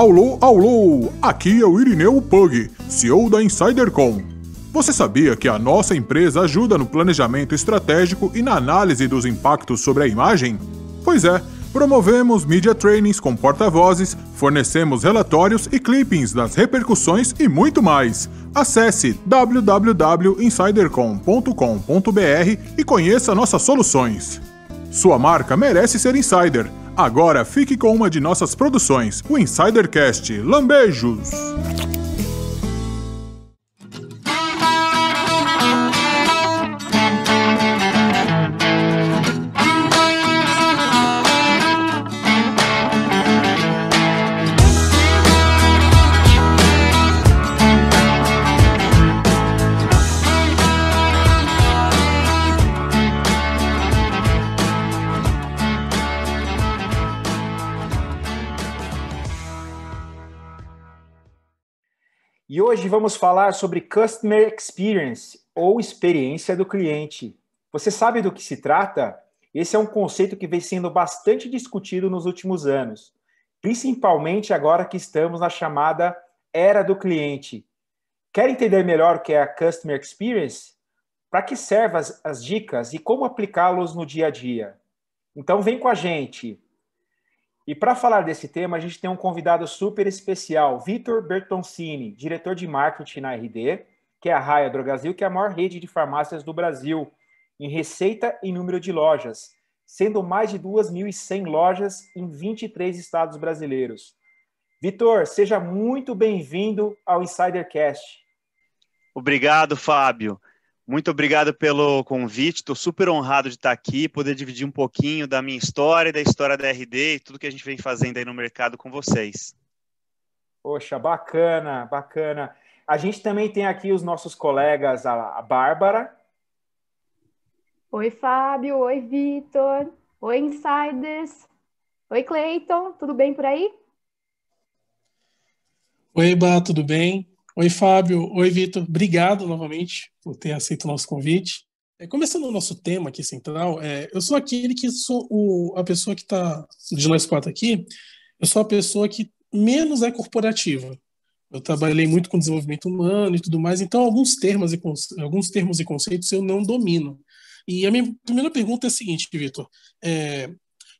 Alô, alô! Aqui é o Irineu Pug, CEO da InsiderCom. Você sabia que a nossa empresa ajuda no planejamento estratégico e na análise dos impactos sobre a imagem? Pois é, promovemos media trainings com porta-vozes, fornecemos relatórios e clippings das repercussões e muito mais. Acesse www.insidercom.com.br e conheça nossas soluções. Sua marca merece ser insider. Agora fique com uma de nossas produções, o Insidercast. Lambejos! E hoje vamos falar sobre Customer Experience ou experiência do cliente. Você sabe do que se trata? Esse é um conceito que vem sendo bastante discutido nos últimos anos, principalmente agora que estamos na chamada era do cliente. Quer entender melhor o que é a Customer Experience? Para que servem as, as dicas e como aplicá-los no dia a dia? Então vem com a gente. E para falar desse tema, a gente tem um convidado super especial, Vitor Bertoncini, diretor de marketing na RD, que é a Raia Drogasil, que é a maior rede de farmácias do Brasil, em receita e número de lojas, sendo mais de 2.100 lojas em 23 estados brasileiros. Vitor, seja muito bem-vindo ao Insidercast. Obrigado, Fábio. Muito obrigado pelo convite, estou super honrado de estar aqui, poder dividir um pouquinho da minha história, da história da RD e tudo que a gente vem fazendo aí no mercado com vocês. Poxa, bacana, bacana. A gente também tem aqui os nossos colegas, a Bárbara. Oi, Fábio. Oi, Vitor. Oi, Insiders. Oi, Cleiton. Tudo bem por aí? Oi, Ba, tudo bem? Oi, Fábio. Oi, Vitor. Obrigado novamente por ter aceito o nosso convite. É, começando o nosso tema aqui central, é, eu sou aquele que sou o, a pessoa que está, de nós quatro aqui, eu sou a pessoa que menos é corporativa. Eu trabalhei muito com desenvolvimento humano e tudo mais, então alguns termos e, alguns termos e conceitos eu não domino. E a minha primeira pergunta é a seguinte, Vitor: é,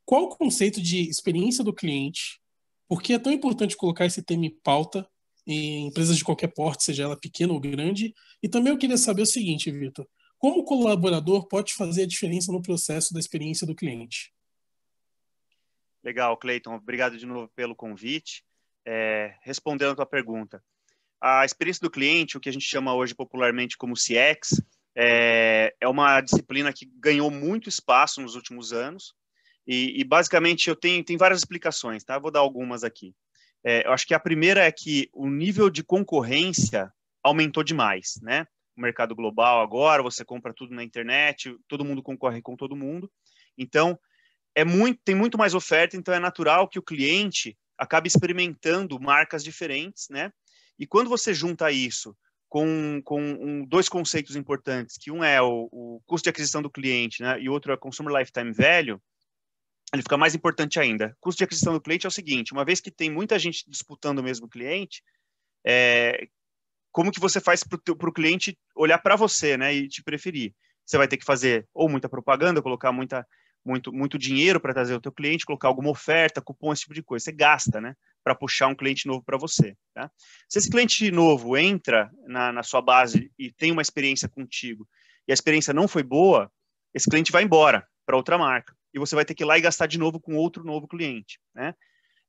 qual o conceito de experiência do cliente? Por que é tão importante colocar esse tema em pauta em empresas de qualquer porte, seja ela pequena ou grande. E também eu queria saber o seguinte, Vitor: como o colaborador pode fazer a diferença no processo da experiência do cliente? Legal, Cleiton. Obrigado de novo pelo convite. É, respondendo a tua pergunta, a experiência do cliente, o que a gente chama hoje popularmente como CX, é, é uma disciplina que ganhou muito espaço nos últimos anos. E, e basicamente eu tenho tem várias explicações, tá? Vou dar algumas aqui. É, eu acho que a primeira é que o nível de concorrência aumentou demais, né? O mercado global agora, você compra tudo na internet, todo mundo concorre com todo mundo. Então, é muito, tem muito mais oferta, então é natural que o cliente acabe experimentando marcas diferentes, né? E quando você junta isso com, com um, dois conceitos importantes, que um é o, o custo de aquisição do cliente, né? E outro é o Consumer Lifetime Value, ele fica mais importante ainda. O custo de aquisição do cliente é o seguinte, uma vez que tem muita gente disputando o mesmo cliente, é, como que você faz para o cliente olhar para você né, e te preferir? Você vai ter que fazer ou muita propaganda, colocar muita, muito, muito dinheiro para trazer o teu cliente, colocar alguma oferta, cupom, esse tipo de coisa. Você gasta, né? Para puxar um cliente novo para você. Tá? Se esse cliente novo entra na, na sua base e tem uma experiência contigo e a experiência não foi boa, esse cliente vai embora para outra marca e você vai ter que ir lá e gastar de novo com outro novo cliente. Né?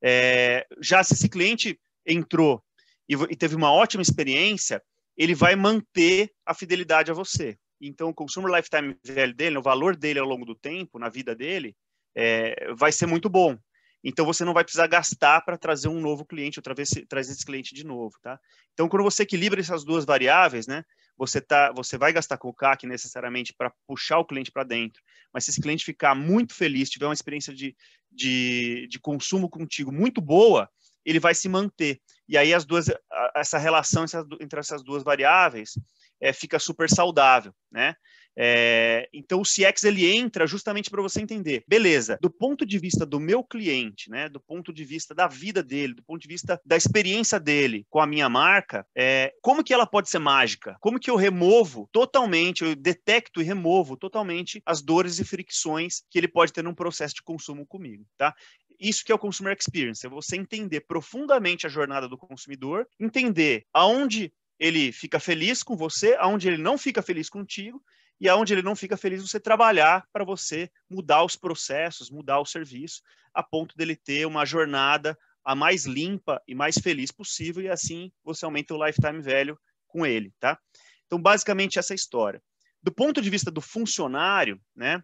É, já se esse cliente entrou e, e teve uma ótima experiência, ele vai manter a fidelidade a você. Então, o consumer lifetime value dele, né, o valor dele ao longo do tempo, na vida dele, é, vai ser muito bom. Então, você não vai precisar gastar para trazer um novo cliente, ou trazer, trazer esse cliente de novo, tá? Então, quando você equilibra essas duas variáveis, né? você, tá, você vai gastar com o CAC necessariamente para puxar o cliente para dentro, mas se esse cliente ficar muito feliz, tiver uma experiência de, de, de consumo contigo muito boa, ele vai se manter. E aí as duas, essa relação entre essas duas variáveis é, fica super saudável, né? É, então o CX ele entra justamente para você entender, beleza? Do ponto de vista do meu cliente, né? Do ponto de vista da vida dele, do ponto de vista da experiência dele com a minha marca, é, como que ela pode ser mágica? Como que eu removo totalmente, eu detecto e removo totalmente as dores e fricções que ele pode ter num processo de consumo comigo, tá? Isso que é o consumer experience, é você entender profundamente a jornada do consumidor, entender aonde ele fica feliz com você, aonde ele não fica feliz contigo e aonde ele não fica feliz você trabalhar para você mudar os processos, mudar o serviço, a ponto dele ter uma jornada a mais limpa e mais feliz possível e assim você aumenta o lifetime velho com ele, tá? Então, basicamente essa é a história. Do ponto de vista do funcionário, né?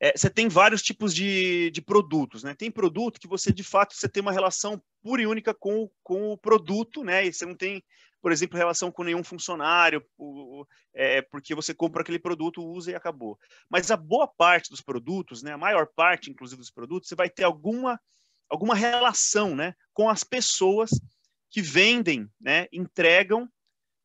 É, você tem vários tipos de, de produtos, né? Tem produto que você, de fato, você tem uma relação pura e única com, com o produto, né? E você não tem por exemplo, relação com nenhum funcionário, é, porque você compra aquele produto, usa e acabou. Mas a boa parte dos produtos, né, a maior parte, inclusive, dos produtos, você vai ter alguma, alguma relação né, com as pessoas que vendem, né, entregam,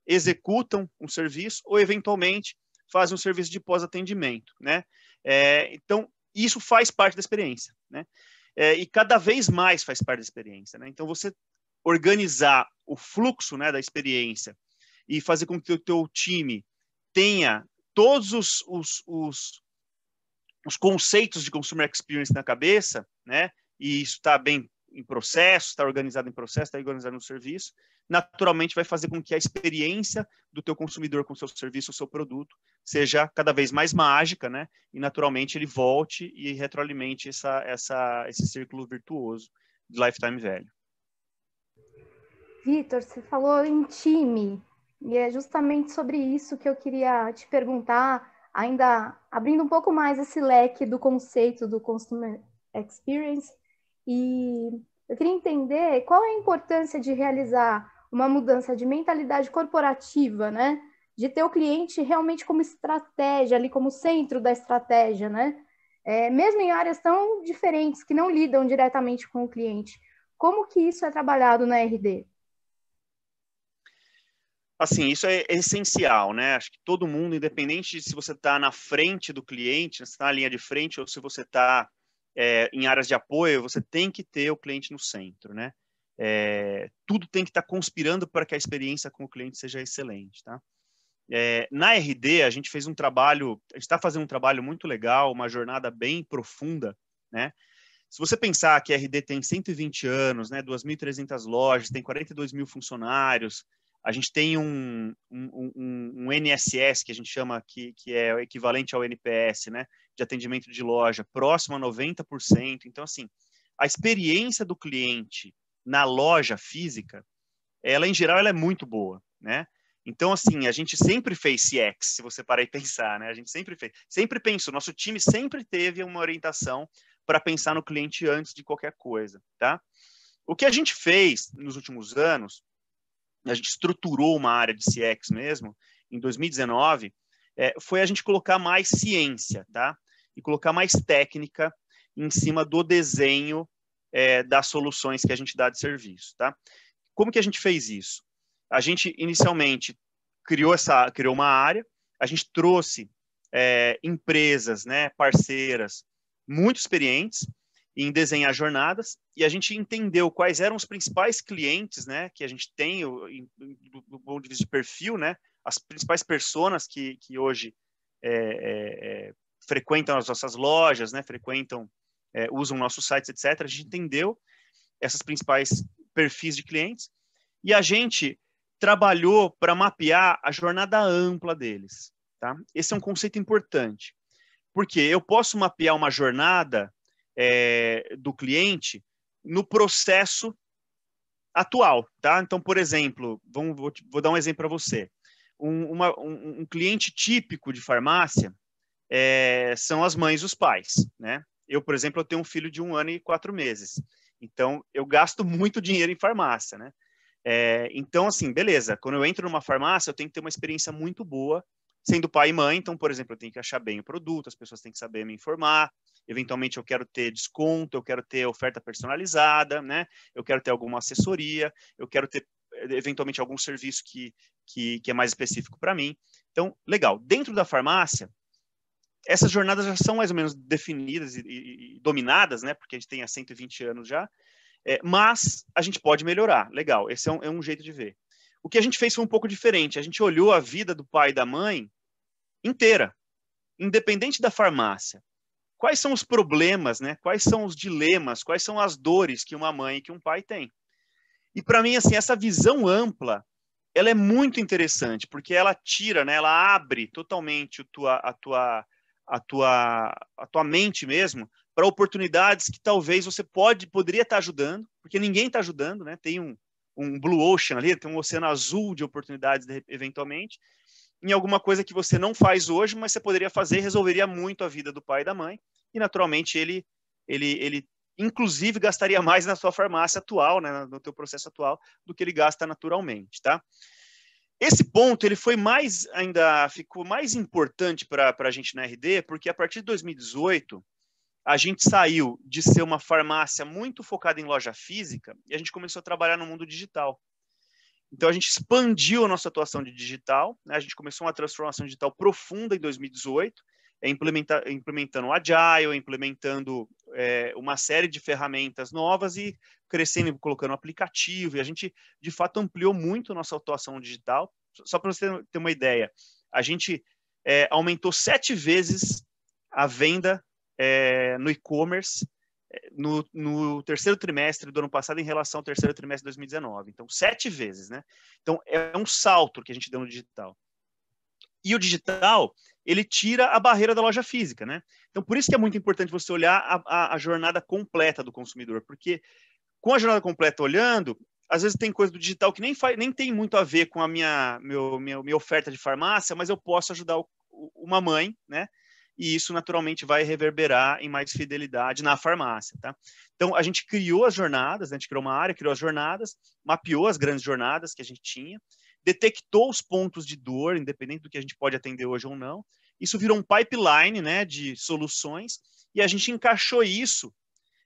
executam um serviço ou, eventualmente, fazem um serviço de pós-atendimento. Né? É, então, isso faz parte da experiência. Né? É, e cada vez mais faz parte da experiência. Né? Então, você organizar o fluxo né, da experiência e fazer com que o teu time tenha todos os, os, os, os conceitos de consumer experience na cabeça, né? E isso está bem em processo, está organizado em processo, está organizado no serviço, naturalmente vai fazer com que a experiência do teu consumidor com o seu serviço, o seu produto, seja cada vez mais mágica, né? E naturalmente ele volte e retroalimente essa, essa, esse círculo virtuoso de lifetime velho. Vitor, você falou em time, e é justamente sobre isso que eu queria te perguntar, ainda abrindo um pouco mais esse leque do conceito do Consumer Experience, e eu queria entender qual é a importância de realizar uma mudança de mentalidade corporativa, né? De ter o cliente realmente como estratégia, ali como centro da estratégia, né? É, mesmo em áreas tão diferentes que não lidam diretamente com o cliente. Como que isso é trabalhado na RD? assim, isso é, essencial, né? Acho que todo mundo, independente de se você está na frente do cliente, se está na linha de frente ou se você está é, em áreas de apoio, você tem que ter o cliente no centro, né? É, tudo tem que estar tá conspirando para que a experiência com o cliente seja excelente, tá? É, na RD, a gente fez um trabalho, está fazendo um trabalho muito legal, uma jornada bem profunda, né? Se você pensar que a RD tem 120 anos, né, 2.300 lojas, tem 42 mil funcionários, a gente tem um, um, um, um NSS, que a gente chama, que, que é o equivalente ao NPS, né? De atendimento de loja, próximo a 90%. Então, assim, a experiência do cliente na loja física, ela, em geral, ela é muito boa, né? Então, assim, a gente sempre fez CX, se você parar e pensar, né? A gente sempre fez, sempre pensou, nosso time sempre teve uma orientação para pensar no cliente antes de qualquer coisa, tá? O que a gente fez nos últimos anos a gente estruturou uma área de CX mesmo, em 2019, é, foi a gente colocar mais ciência, tá? E colocar mais técnica em cima do desenho é, das soluções que a gente dá de serviço, tá? Como que a gente fez isso? A gente inicialmente criou essa, criou uma área, a gente trouxe é, empresas, né, parceiras muito experientes em desenhar jornadas e a gente entendeu quais eram os principais clientes, né, que a gente tem o, do ponto de vista de perfil, né, as principais personas que, que hoje é, é, é frequentam as nossas lojas, né, frequentam, é, usam nossos sites, etc. A gente entendeu essas principais perfis de clientes e a gente trabalhou para mapear a jornada ampla deles, tá? Esse é um conceito importante, porque eu posso mapear uma jornada é, do cliente no processo atual, tá? Então, por exemplo, vamos, vou, vou dar um exemplo para você. Um, uma, um, um, cliente típico de farmácia é, são as mães e os pais, né? Eu, por exemplo, eu tenho um filho de um ano e quatro meses. Então, eu gasto muito dinheiro em farmácia, né? É, então, assim, beleza. Quando eu entro numa farmácia, eu tenho que ter uma experiência muito boa sendo pai e mãe, então, por exemplo, eu tenho que achar bem o produto, as pessoas têm que saber me informar, eventualmente eu quero ter desconto, eu quero ter oferta personalizada, né? Eu quero ter alguma assessoria, eu quero ter eh, eventualmente algum serviço que, que, que é mais específico para mim. Então, legal. Dentro da farmácia, essas jornadas já são mais ou menos definidas e, e, e dominadas, né? Porque a gente tem há 120 anos já, é, mas a gente pode melhorar. Legal, esse é um, é um jeito de ver. O que a gente fez foi um pouco diferente. A gente olhou a vida do pai e da mãe inteira, independente da farmácia. Quais são os problemas, né? Quais são os dilemas, quais são as dores que uma mãe e que um pai têm? E para mim assim, essa visão ampla, ela é muito interessante, porque ela tira, né? Ela abre totalmente tua, a tua a tua a tua mente mesmo para oportunidades que talvez você pode poderia estar tá ajudando, porque ninguém está ajudando, né? Tem um um blue ocean ali, tem um oceano azul de oportunidades de, eventualmente, em alguma coisa que você não faz hoje, mas você poderia fazer, resolveria muito a vida do pai e da mãe, e naturalmente ele ele ele inclusive gastaria mais na sua farmácia atual, né, no teu processo atual, do que ele gasta naturalmente, tá? Esse ponto ele foi mais ainda ficou mais importante para a gente na RD, porque a partir de 2018 a gente saiu de ser uma farmácia muito focada em loja física e a gente começou a trabalhar no mundo digital. Então a gente expandiu a nossa atuação de digital, né? a gente começou uma transformação digital profunda em 2018, é implementa implementando Agile, implementando é, uma série de ferramentas novas e crescendo, colocando aplicativo, e a gente de fato ampliou muito nossa atuação digital. Só para você ter uma ideia, a gente é, aumentou sete vezes a venda é, no e-commerce eh, no, no, terceiro trimestre do ano passado em relação ao terceiro trimestre de 2019. Então, sete vezes, né? Então, é um salto que a gente deu no digital. E o digital, ele tira a barreira da loja física, né? Então, por isso que é muito importante você olhar a, a, a jornada completa do consumidor, porque com a jornada completa olhando, às vezes tem coisa do digital que nem, faz, nem tem muito a ver com a minha, meu, minha, minha oferta de farmácia, mas eu posso ajudar o, uma mãe, né, e isso naturalmente vai reverberar em mais fidelidade na farmácia, tá? Então, a gente criou as jornadas, né? a gente criou uma área, criou as jornadas, mapeou as grandes jornadas que a gente tinha, detectou os pontos de dor, independente do que a gente pode atender hoje ou não. Isso virou um pipeline né, de soluções e a gente encaixou isso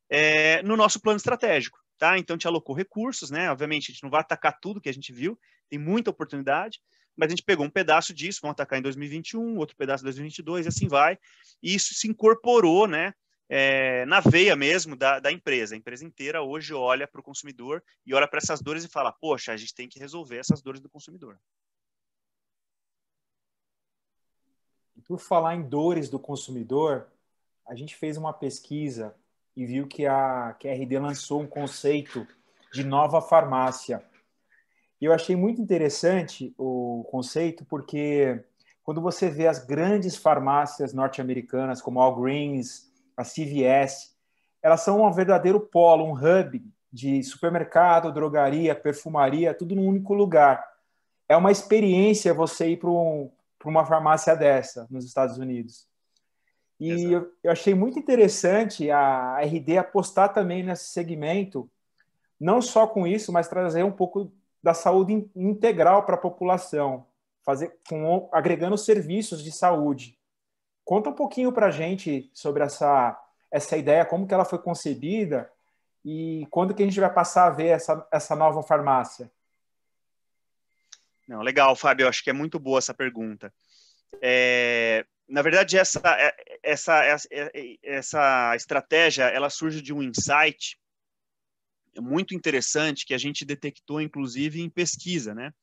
é, no nosso plano estratégico. Tá? Então, te alocou recursos, né? Obviamente, a gente não vai atacar tudo que a gente viu, tem muita oportunidade, mas a gente pegou um pedaço disso, vão atacar em 2021, outro pedaço em 2022 e assim vai. E isso se incorporou, né? É, na veia mesmo da, da, empresa. A empresa inteira hoje olha para o consumidor e olha para essas dores e fala: poxa, a gente tem que resolver essas dores do consumidor. E por falar em dores do consumidor, a gente fez uma pesquisa e viu que a QRD lançou um conceito de nova farmácia. E eu achei muito interessante o conceito, porque quando você vê as grandes farmácias norte-americanas, como a Walgreens, a CVS, elas são um verdadeiro polo, um hub de supermercado, drogaria, perfumaria, tudo num único lugar. É uma experiência você ir para um, uma farmácia dessa nos Estados Unidos. E eu, eu, achei muito interessante a RD apostar também nesse segmento, não só com isso, mas trazer um pouco da saúde integral para a população, fazer com, agregando serviços de saúde. Conta um pouquinho para a gente sobre essa, essa ideia, como que ela foi concebida e quando que a gente vai passar a ver essa, essa nova farmácia? Não, legal, Fábio, eu acho que é muito boa essa pergunta. É, na verdade, essa, é, essa, essa, é, é, essa estratégia, ela surge de um insight é muito interessante que a gente detectou, inclusive, em pesquisa. Né?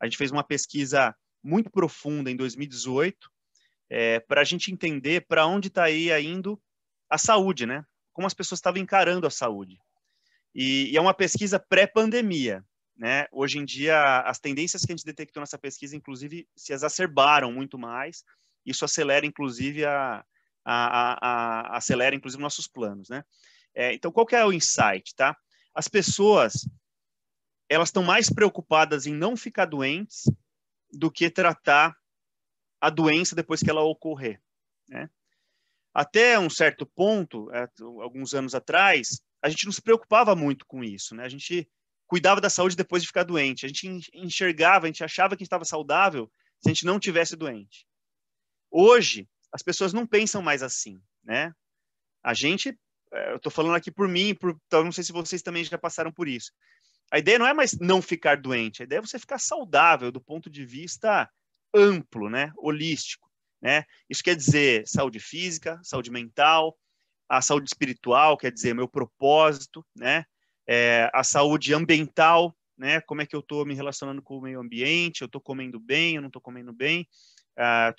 A gente fez uma pesquisa muito profunda em 2018 é, para a gente entender para onde está aí indo a saúde, né? como as pessoas estavam encarando a saúde. E, e é uma pesquisa pré-pandemia. Né? Hoje em dia, as tendências que a gente detectou nessa pesquisa, inclusive, se exacerbaram muito mais. Isso acelera, inclusive, a, a, a, a acelera, inclusive, nossos planos. Né? É, então, qual que é o insight, tá? as pessoas elas estão mais preocupadas em não ficar doentes do que tratar a doença depois que ela ocorrer. Né? Até um certo ponto, é, alguns anos atrás, a gente não se preocupava muito com isso. Né? A gente cuidava da saúde depois de ficar doente. A gente enxergava, a gente achava que estava saudável se a gente não tivesse doente. Hoje, as pessoas não pensam mais assim. Né? A gente é, eu estou falando aqui por mim, por, então não sei se vocês também já passaram por isso. A ideia não é mais não ficar doente, a ideia é você ficar saudável do ponto de vista amplo, né? holístico. Né? Isso quer dizer saúde física, saúde mental, a saúde espiritual, quer dizer meu propósito, né? É, a saúde ambiental, né? Como é que eu estou me relacionando com o meio ambiente? Eu estou comendo bem? Eu não estou comendo bem? Estou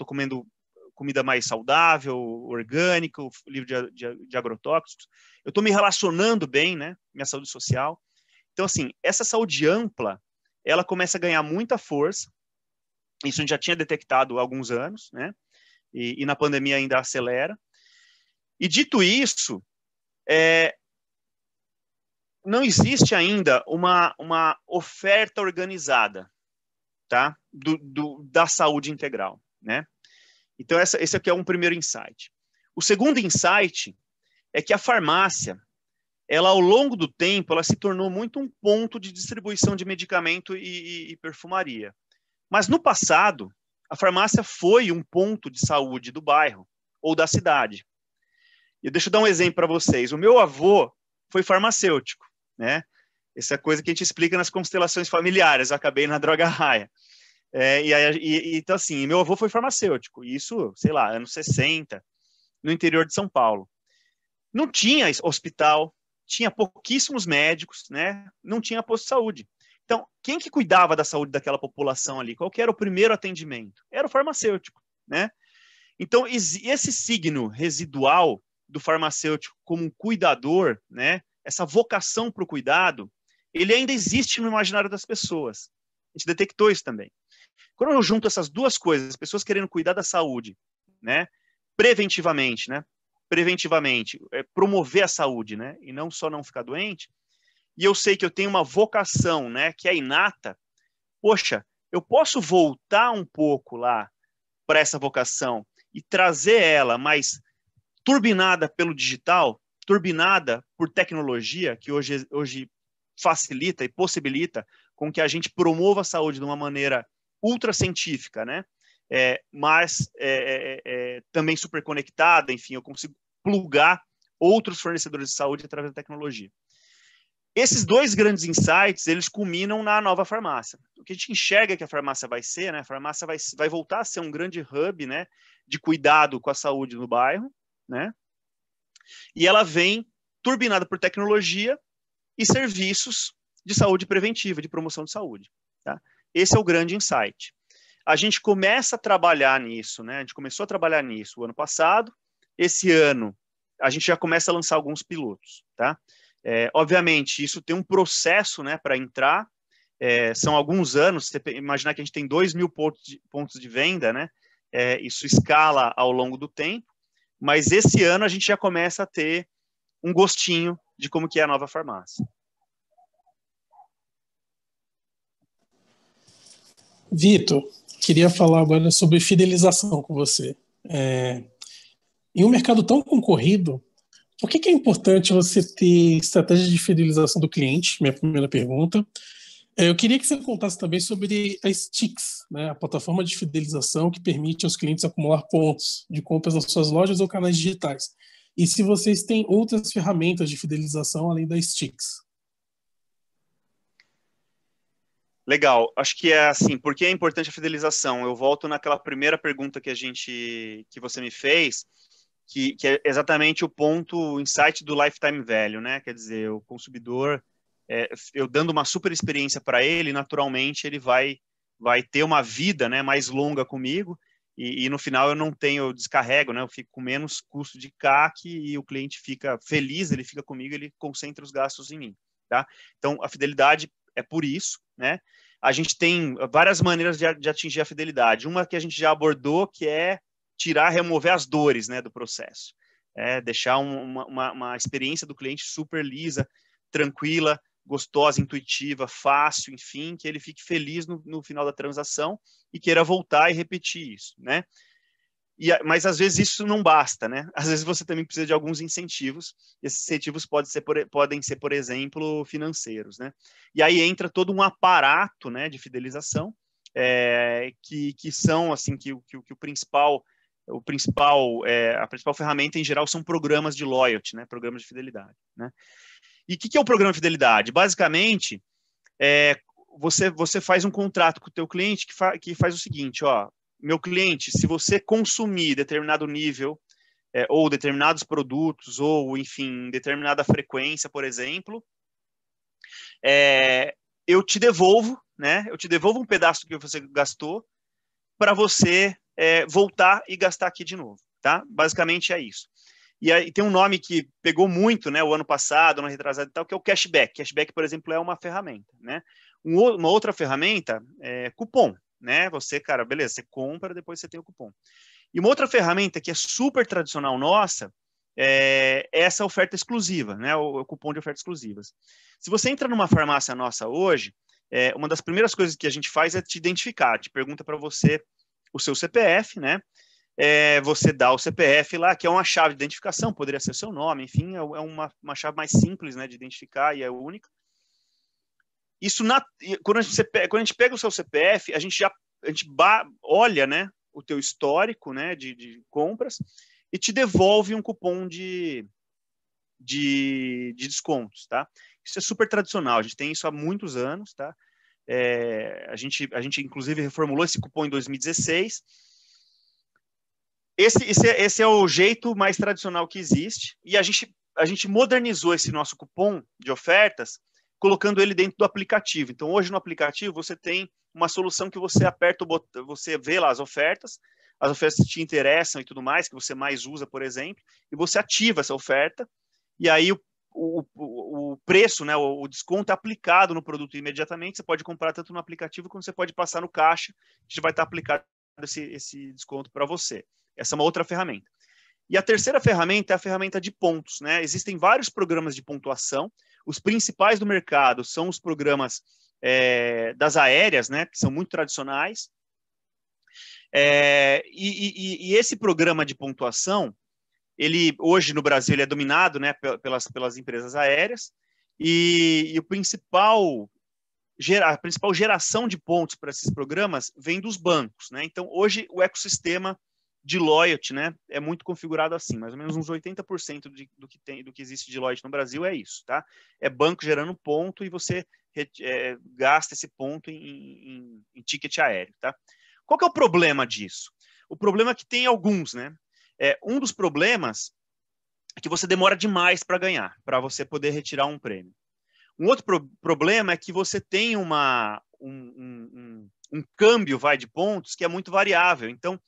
ah, comendo comida mais saudável, orgânico, livre de, de, de agrotóxicos. Eu estou me relacionando bem, né? Minha saúde social. Então, assim, essa saúde ampla, ela começa a ganhar muita força. Isso a gente já tinha detectado há alguns anos, né? E, e na pandemia ainda acelera. E dito isso, é, não existe ainda uma, uma oferta organizada tá? Do, do, da saúde integral. Né? Então, essa, esse aqui é um primeiro insight. O segundo insight é que a farmácia, ela ao longo do tempo, ela se tornou muito um ponto de distribuição de medicamento e, e, e perfumaria. Mas no passado, a farmácia foi um ponto de saúde do bairro ou da cidade. E deixa eu dar um exemplo para vocês. O meu avô foi farmacêutico, né? Essa é a coisa que a gente explica nas constelações familiares. Eu acabei na droga raia. É, e, aí, e, então, assim, meu avô foi farmacêutico, isso, sei lá, anos 60, no interior de São Paulo. Não tinha hospital, tinha pouquíssimos médicos, né? Não tinha posto de saúde. Então, quem que cuidava da saúde daquela população ali? Qual que era o primeiro atendimento? Era o farmacêutico, né? Então, esse signo residual do farmacêutico como um cuidador, né? Essa vocação para o cuidado, ele ainda existe no imaginário das pessoas. A gente detectou isso também. Quando eu junto essas duas coisas, pessoas querendo cuidar da saúde, né? Preventivamente, né? Preventivamente, é promover a saúde, né? E não só não ficar doente. E eu sei que eu tenho uma vocação, né? Que é inata. Poxa, eu posso voltar um pouco lá para essa vocação e trazer ela, mas turbinada pelo digital, turbinada por tecnologia, que hoje, hoje facilita e possibilita com que a gente promova a saúde de uma maneira ultra científica, né? É, mas é, é, é, é também super conectada, enfim, eu consigo plugar outros fornecedores de saúde através da tecnologia. Esses dois grandes insights, eles culminam na nova farmácia. O que a gente enxerga é que a farmácia vai ser, né? A farmácia vai, vai voltar a ser um grande hub, né? De cuidado com a saúde no bairro, né? E ela vem turbinada por tecnologia e serviços de saúde preventiva, de promoção de saúde, tá? Esse é o grande insight. A gente começa a trabalhar nisso, né? A gente começou a trabalhar nisso o ano passado. Esse ano a gente já começa a lançar alguns pilotos, tá? É, obviamente, isso tem um processo né, para entrar, é, são alguns anos, você imaginar que a gente tem 2 mil pontos de, pontos de venda, né? É, isso escala ao longo do tempo, mas esse ano a gente já começa a ter um gostinho de como que é a nova farmácia. Vitor, queria falar agora sobre fidelização com você. É, em um mercado tão concorrido, por que, que, é importante você ter estratégia de fidelização do cliente? Minha primeira pergunta. É, eu queria que você contasse também sobre a Stix, né, a plataforma de fidelização que permite aos clientes acumular pontos de compras nas suas lojas ou canais digitais. E se vocês têm outras ferramentas de fidelização além da Stix. Legal, acho que é assim, por que é importante a fidelização? Eu volto naquela primeira pergunta que a gente, que você me fez, que, que é exatamente o ponto, o insight do lifetime value, né? Quer dizer, o consumidor, é, eu dando uma super experiência para ele, naturalmente ele vai, vai ter uma vida né, mais longa comigo e, e, no final eu não tenho, eu descarrego, né? Eu fico com menos custo de CAC e o cliente fica feliz, ele fica comigo, ele concentra os gastos em mim, tá? Então, a fidelidade é por isso, né? A gente tem várias maneiras de, de atingir a fidelidade. Uma que a gente já abordou, que é tirar, remover as dores né, do processo. É deixar uma, uma, uma experiência do cliente super lisa, tranquila, gostosa, intuitiva, fácil, enfim, que ele fique feliz no, no, final da transação e queira voltar e repetir isso, né? E, mas às vezes isso não basta, né? Às vezes você também precisa de alguns incentivos. Esses incentivos podem ser por, podem ser, por exemplo, financeiros, né? E aí entra todo um aparato, né, de fidelização, é, que, que são assim que, que, que o principal o principal é, a principal ferramenta em geral são programas de loyalty, né? Programas de fidelidade, né? E o que, que é o programa de fidelidade? Basicamente, é, você, você faz um contrato com o teu cliente que, fa que faz o seguinte, ó, meu cliente, se você consumir determinado nível é, ou determinados produtos ou enfim determinada frequência, por exemplo, é, eu te devolvo, né? Eu te devolvo um pedaço que você gastou para você é, voltar e gastar aqui de novo, tá? Basicamente é isso. E aí tem um nome que pegou muito, né? O ano passado, ano retrasado e tal, que é o cashback. Cashback, por exemplo, é uma ferramenta, né? uma outra ferramenta é cupom, né? Você, cara, beleza, você compra, depois você tem o cupom. E uma outra ferramenta que é super tradicional nossa é essa oferta exclusiva, né? O, o cupom de ofertas exclusivas. Se você entra numa farmácia nossa hoje, é, uma das primeiras coisas que a gente faz é te identificar, te pergunta para você o seu CPF, né? É, você dá o CPF lá, que é uma chave de identificação, poderia ser seu nome, enfim, é, é uma, uma chave mais simples né, de identificar e é única. Isso na, quando, a gente, quando, a gente, pega o seu CPF, a gente já a gente ba, olha né, o teu histórico né, de, de compras e te devolve um cupom de, de, de, descontos, tá? Isso é super tradicional, a gente tem isso há muitos anos, tá? É, a, gente, a gente, inclusive, reformulou esse cupom em 2016. Esse, esse, esse é o jeito mais tradicional que existe e a gente, a gente modernizou esse nosso cupom de ofertas colocando ele dentro do aplicativo. Então, hoje no aplicativo você tem uma solução que você aperta o botão, você vê lá as ofertas, as ofertas que te interessam e tudo mais, que você mais usa, por exemplo, e você ativa essa oferta, e aí o, o, o preço, né, o, o, desconto é aplicado no produto imediatamente, você pode comprar tanto no aplicativo como você pode passar no caixa, que vai estar aplicado esse, esse desconto para você. Essa é uma outra ferramenta. E a terceira ferramenta é a ferramenta de pontos. Né? Existem vários programas de pontuação, os principais do mercado são os programas é, das aéreas, né, que são muito tradicionais. É, e, e, e, esse programa de pontuação, ele hoje no Brasil é dominado né, pelas, pelas empresas aéreas, e, e o principal a principal geração de pontos para esses programas vem dos bancos. Né? Então, hoje, o ecossistema de loyalty, né, é muito configurado assim, mais ou menos uns 80% de, do que tem, do que existe de loyalty no Brasil é isso, tá? É banco gerando ponto e você é, gasta esse ponto em, em, em, ticket aéreo, tá? Qual que é o problema disso? O problema é que tem alguns, né? É, um dos problemas é que você demora demais para ganhar, para você poder retirar um prêmio. Um outro pro problema é que você tem uma um, um, um, um câmbio vai de pontos que é muito variável, então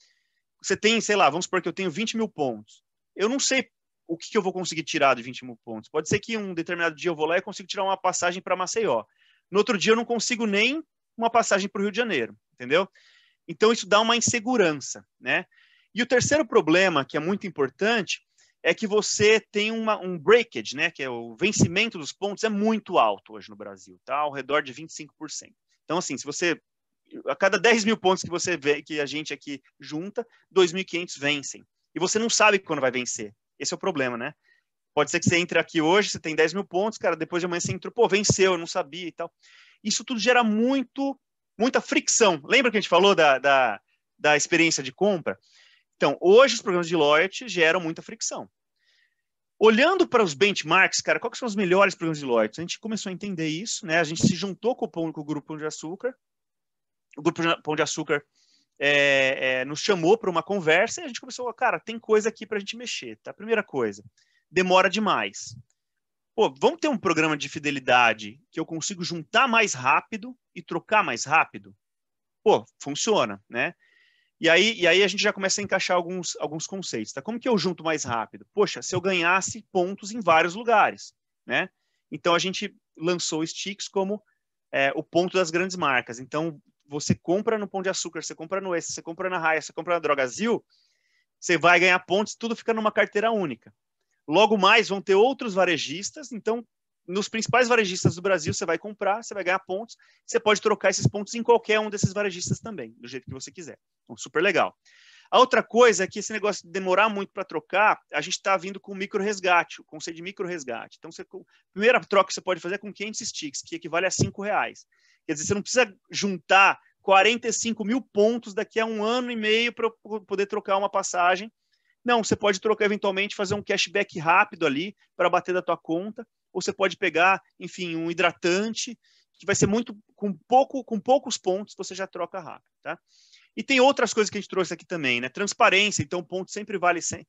você tem, sei lá, vamos supor que eu tenho 20 mil pontos. Eu não sei o que, que eu vou conseguir tirar de 20 mil pontos. Pode ser que um determinado dia eu vou lá e consigo tirar uma passagem para Maceió. No outro dia eu não consigo nem uma passagem para o Rio de Janeiro, entendeu? Então isso dá uma insegurança, né? E o terceiro problema, que é muito importante, é que você tem uma, um breakage, né, que é o vencimento dos pontos, é muito alto hoje no Brasil, tá? Ao redor de 25%. Então, assim, se você a cada 10 mil pontos que você vê, que a gente aqui junta, 2.500 vencem. E você não sabe quando vai vencer. Esse é o problema, né? Pode ser que você entre aqui hoje, você tem 10 mil pontos, cara, depois de amanhã você entrou, pô, venceu, eu não sabia e tal. Isso tudo gera muito, muita fricção. Lembra que a gente falou da, da, da experiência de compra? Então, hoje os programas de loyalty geram muita fricção. Olhando para os benchmarks, cara, quais são os melhores programas de loyalty? A gente começou a entender isso, né? A gente se juntou com o, com o grupo Pão de Açúcar, o Grupo Pão de Açúcar é, é, nos chamou para uma conversa e a gente começou, cara, tem coisa aqui para a gente mexer, tá? Primeira coisa, demora demais. Pô, vamos ter um programa de fidelidade que eu consigo juntar mais rápido e trocar mais rápido? Pô, funciona, né? E aí, e aí a gente já começa a encaixar alguns, alguns conceitos, tá? Como que eu junto mais rápido? Poxa, se eu ganhasse pontos em vários lugares, né? Então a gente lançou o Sticks como é, o ponto das grandes marcas. Então você compra no Pão de Açúcar, você compra no Esse, você compra na Raia, você compra na Drogazil, você vai ganhar pontos, tudo fica numa carteira única. Logo mais vão ter outros varejistas, então nos principais varejistas do Brasil você vai comprar, você vai ganhar pontos, você pode trocar esses pontos em qualquer um desses varejistas também, do jeito que você quiser. Então, super legal. A outra coisa é que esse negócio de demorar muito para trocar, a gente está vindo com micro resgate, o conceito de micro resgate. Então, você, a primeira troca que você pode fazer é com 500 sticks, que equivale a 5 reais. Quer dizer, você não precisa juntar 45 mil pontos daqui a um ano e meio para poder trocar uma passagem. Não, você pode trocar eventualmente, fazer um cashback rápido ali para bater da tua conta, ou você pode pegar, enfim, um hidratante que vai ser muito com pouco, com poucos pontos você já troca rápido, tá? E tem outras coisas que a gente trouxe aqui também, né? Transparência, então ponto sempre vale 100,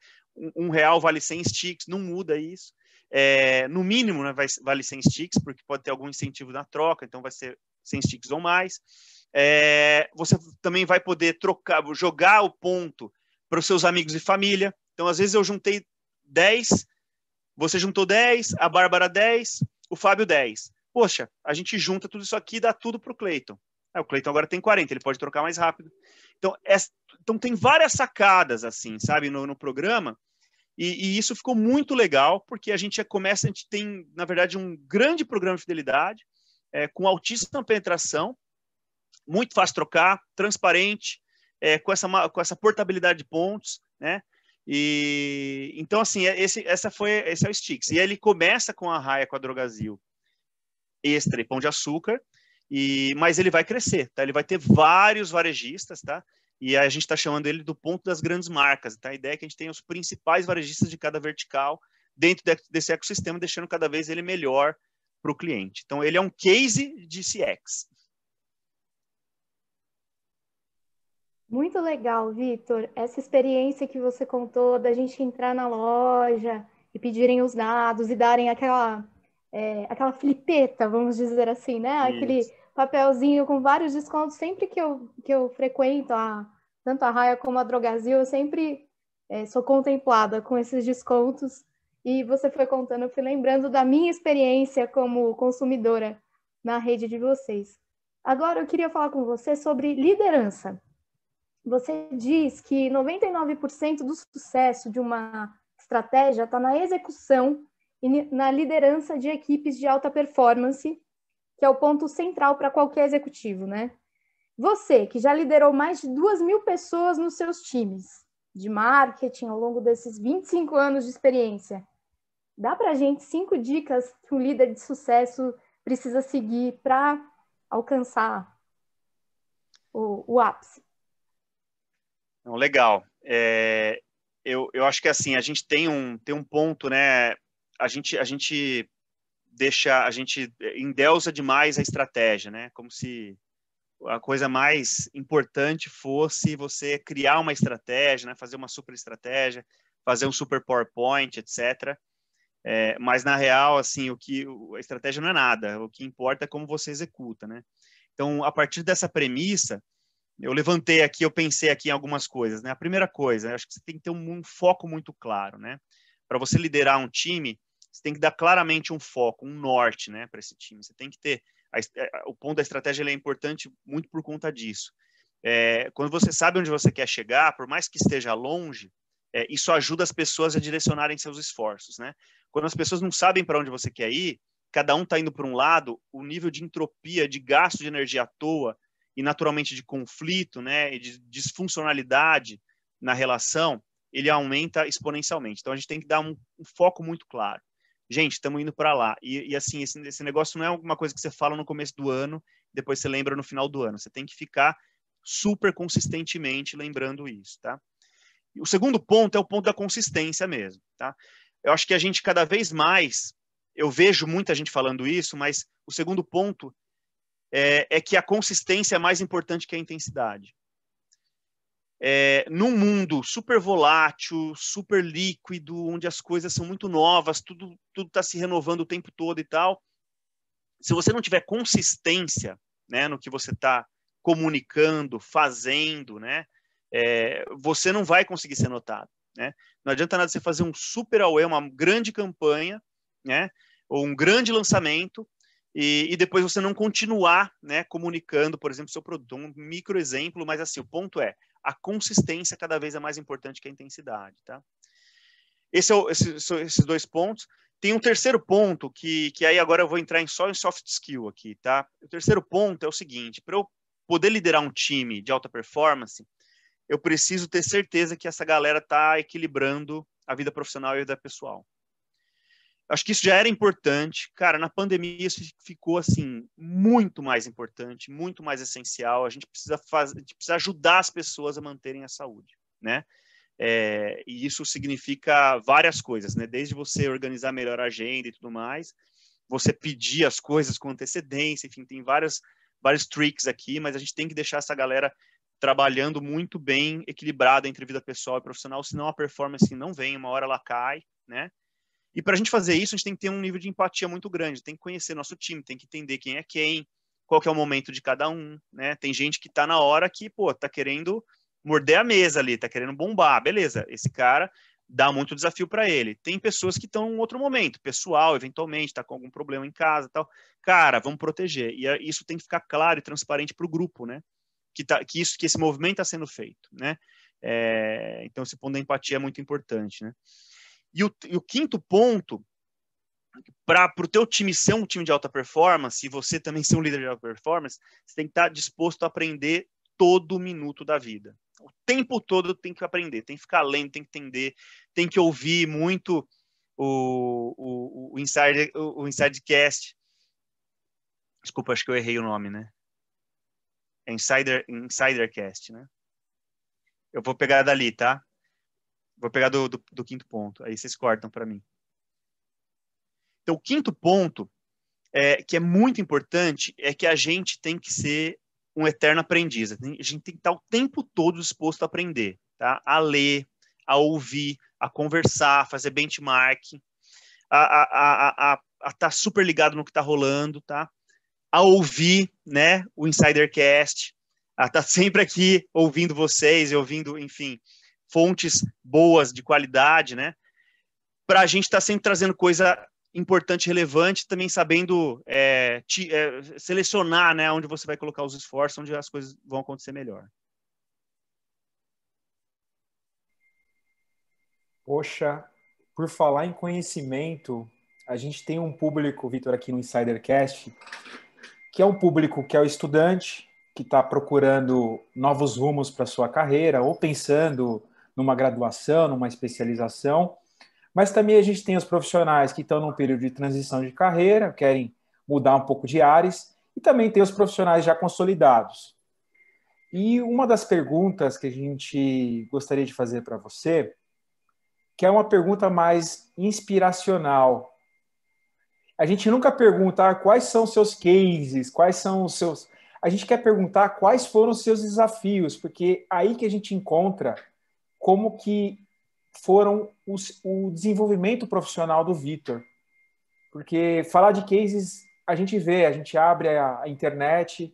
um real vale 100 sticks, não muda isso. É, no mínimo, né, vai, vale 100 sticks, porque pode ter algum incentivo na troca, então vai ser 100 sticks ou mais. É, você também vai poder trocar, jogar o ponto para os seus amigos e família. Então, às vezes eu juntei 10, você juntou 10, a Bárbara 10, o Fábio 10. Poxa, a gente junta tudo isso aqui e dá tudo para é, o Cleiton. o Cleiton agora tem 40, ele pode trocar mais rápido. Então, é, então tem várias sacadas, assim, sabe, no, no programa. E, e, isso ficou muito legal, porque a gente é começa, a gente tem, na verdade, um grande programa de fidelidade, é, com altíssima penetração, muito fácil trocar, transparente, é, com, essa, com essa portabilidade de pontos, né? E então assim, é, esse essa foi esse é o Sticks. E ele começa com a raia com a Drogazil extra e pão de açúcar, e mas ele vai crescer, tá? Ele vai ter vários varejistas, tá? E a gente está chamando ele do ponto das grandes marcas, tá? A ideia é que a gente tem os principais varejistas de cada vertical dentro desse ecossistema, deixando cada vez ele melhor para o cliente. Então, ele é um case de CX. Muito legal, Vitor. Essa experiência que você contou da gente entrar na loja e pedirem os dados e darem aquela, é, aquela flipeta, vamos dizer assim, né? Isso. Aquele papelzinho com vários descontos. Sempre que eu, que eu frequento a, tanto a Raia como a Drogazil, eu sempre é, sou contemplada com esses descontos. E você foi contando, eu fui lembrando da minha experiência como consumidora na rede de vocês. Agora eu queria falar com você sobre liderança. Você diz que 99% do sucesso de uma estratégia está na execução e na liderança de equipes de alta performance, que é o ponto central para qualquer executivo, né? Você, que já liderou mais de 2 mil pessoas nos seus times de marketing ao longo desses 25 anos de experiência, Dá para a gente cinco dicas que um líder de sucesso precisa seguir para alcançar o, o, ápice? Não, legal. É, eu, eu acho que assim a gente tem um tem um ponto, né? A gente a gente deixa a gente endeusa demais a estratégia, né? Como se a coisa mais importante fosse você criar uma estratégia, né? fazer uma super estratégia, fazer um super PowerPoint, etc. É, mas na real, assim, o que a estratégia não é nada. O que importa é como você executa, né? Então, a partir dessa premissa, eu levantei aqui, eu pensei aqui em algumas coisas, né? A primeira coisa, acho que você tem que ter um, um foco muito claro, né? Para você liderar um time, você tem que dar claramente um foco, um norte, né, para esse time. Você tem que ter a, a, o ponto da estratégia ele é importante muito por conta disso. É, quando você sabe onde você quer chegar, por mais que esteja longe, é, isso ajuda as pessoas a direcionarem seus esforços, né? Quando as pessoas não sabem para onde você quer ir, cada um está indo para um lado, o nível de entropia, de gasto de energia à toa e naturalmente de conflito, né, e de disfuncionalidade na relação, ele aumenta exponencialmente. Então a gente tem que dar um, um foco muito claro. Gente, estamos indo para lá. E, e assim, esse, esse, negócio não é alguma coisa que você fala no começo do ano, depois você lembra no final do ano. Você tem que ficar super consistentemente lembrando isso, tá? E o segundo ponto é o ponto da consistência mesmo, tá? Eu acho que a gente cada vez mais, eu vejo muita gente falando isso, mas o segundo ponto é, é que a consistência é mais importante que a intensidade. É, num mundo super volátil, super líquido, onde as coisas são muito novas, tudo está se renovando o tempo todo e tal, se você não tiver consistência né, no que você está comunicando, fazendo, né, é, você não vai conseguir ser notado. Né? Não adianta nada você fazer um super away, uma grande campanha, né? ou um grande lançamento, e, e, depois você não continuar né, comunicando, por exemplo, seu produto. Um micro exemplo, mas assim, o ponto é, a consistência cada vez é mais importante que a intensidade. Tá? Esse é o, esse, esses dois pontos. Tem um terceiro ponto, que, que aí agora eu vou entrar em só em soft skill aqui, tá? O terceiro ponto é o seguinte, para eu poder liderar um time de alta performance, eu preciso ter certeza que essa galera está equilibrando a vida profissional e a vida pessoal. Acho que isso já era importante. Cara, na pandemia isso ficou assim muito mais importante, muito mais essencial. A gente precisa fazer, a gente precisa ajudar as pessoas a manterem a saúde, né? É, e isso significa várias coisas, né? Desde você organizar melhor a agenda e tudo mais, você pedir as coisas com antecedência, enfim, tem várias vários tricks aqui, mas a gente tem que deixar essa galera trabalhando muito bem equilibrada entre vida pessoal e profissional, senão a performance assim, não vem, uma hora ela cai, né? E para a gente fazer isso, a gente tem que ter um nível de empatia muito grande, tem que conhecer nosso time, tem que entender quem é quem, qual que é o momento de cada um, né? Tem gente que está na hora que, pô, está querendo morder a mesa ali, está querendo bombar, beleza, esse cara dá muito desafio para ele. Tem pessoas que estão em outro momento, pessoal, eventualmente, está com algum problema em casa tal. Cara, vamos proteger. E é, isso tem que ficar claro e transparente para o grupo, né? que, tá, que isso que esse movimento está sendo feito, né? É, então esse ponto da empatia é muito importante, né? E o, e o quinto ponto para o teu time ser um time de alta performance e você também ser um líder de alta performance, você tem que estar tá disposto a aprender todo minuto da vida. O tempo todo tem que aprender, tem que ficar lendo, tem que entender, tem que ouvir muito o, o, o, Inside, o, o Insidecast. Desculpa, acho que eu errei o nome, né? Insider, Insidercast, né? Eu vou pegar dali, tá? Vou pegar do, do, do quinto ponto. Aí vocês cortam para mim. Então, o quinto ponto, é, que é muito importante, é que a gente tem que ser um eterno aprendiz. A gente tem que estar o tempo todo disposto a aprender, tá? A ler, a ouvir, a conversar, a fazer benchmark, a estar a, a, a, a tá super ligado no que está rolando, tá? a ouvir né, o Insidercast, a ah, estar tá sempre aqui ouvindo vocês e ouvindo, enfim, fontes boas, de qualidade, né? Para a gente estar tá sempre trazendo coisa importante, relevante, também sabendo é, te, é, selecionar né, onde você vai colocar os esforços, onde as coisas vão acontecer melhor. Poxa, por falar em conhecimento, a gente tem um público, Vitor, aqui no Insidercast, que é um público que é o estudante, que está procurando novos rumos para sua carreira ou pensando numa graduação, numa especialização. Mas também a gente tem os profissionais que estão num período de transição de carreira, querem mudar um pouco de ares e também tem os profissionais já consolidados. E uma das perguntas que a gente gostaria de fazer para você, que é uma pergunta mais inspiracional, a gente nunca pergunta ah, quais são seus cases, quais são os seus. A gente quer perguntar quais foram os seus desafios, porque aí que a gente encontra como que foram os, o desenvolvimento profissional do Vitor. Porque falar de cases, a gente vê, a gente abre a, a internet,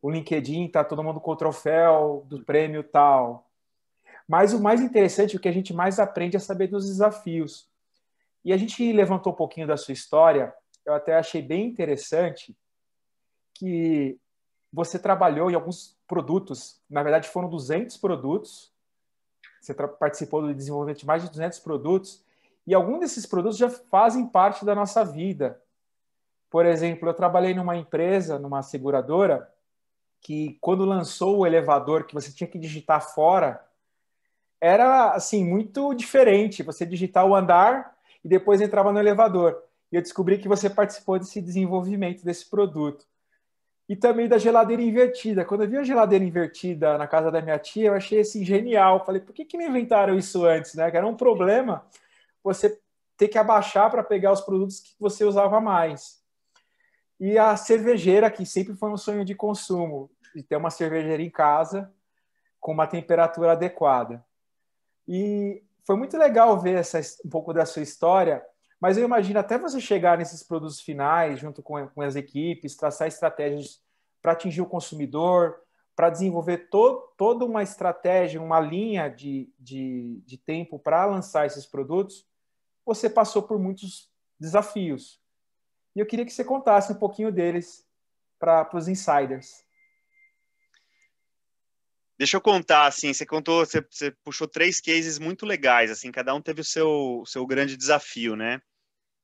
o LinkedIn, tá todo mundo com o troféu do prêmio tal. Mas o mais interessante, o que a gente mais aprende é saber dos desafios. E a gente levantou um pouquinho da sua história eu até achei bem interessante que você trabalhou em alguns produtos, na verdade foram 200 produtos, você participou do desenvolvimento de mais de 200 produtos, e alguns desses produtos já fazem parte da nossa vida. Por exemplo, eu trabalhei numa empresa, numa seguradora, que quando lançou o elevador que você tinha que digitar fora, era assim muito diferente. Você digitar o andar e depois entrava no elevador. E eu descobri que você participou desse desenvolvimento desse produto. E também da geladeira invertida. Quando eu vi a geladeira invertida na casa da minha tia, eu achei assim genial. Falei, por que, que não inventaram isso antes, né? Que era um problema você ter que abaixar para pegar os produtos que você usava mais. E a cervejeira, que sempre foi um sonho de consumo, de ter uma cervejeira em casa com uma temperatura adequada. E foi muito legal ver essa, um pouco da sua história mas eu imagino até você chegar nesses produtos finais, junto com, com as equipes, traçar estratégias para atingir o consumidor, para desenvolver to, toda uma estratégia, uma linha de, de, de tempo para lançar esses produtos, você passou por muitos desafios. E eu queria que você contasse um pouquinho deles para os insiders. Deixa eu contar, assim, você contou, você, você, puxou três cases muito legais, assim, cada um teve o seu, seu grande desafio, né?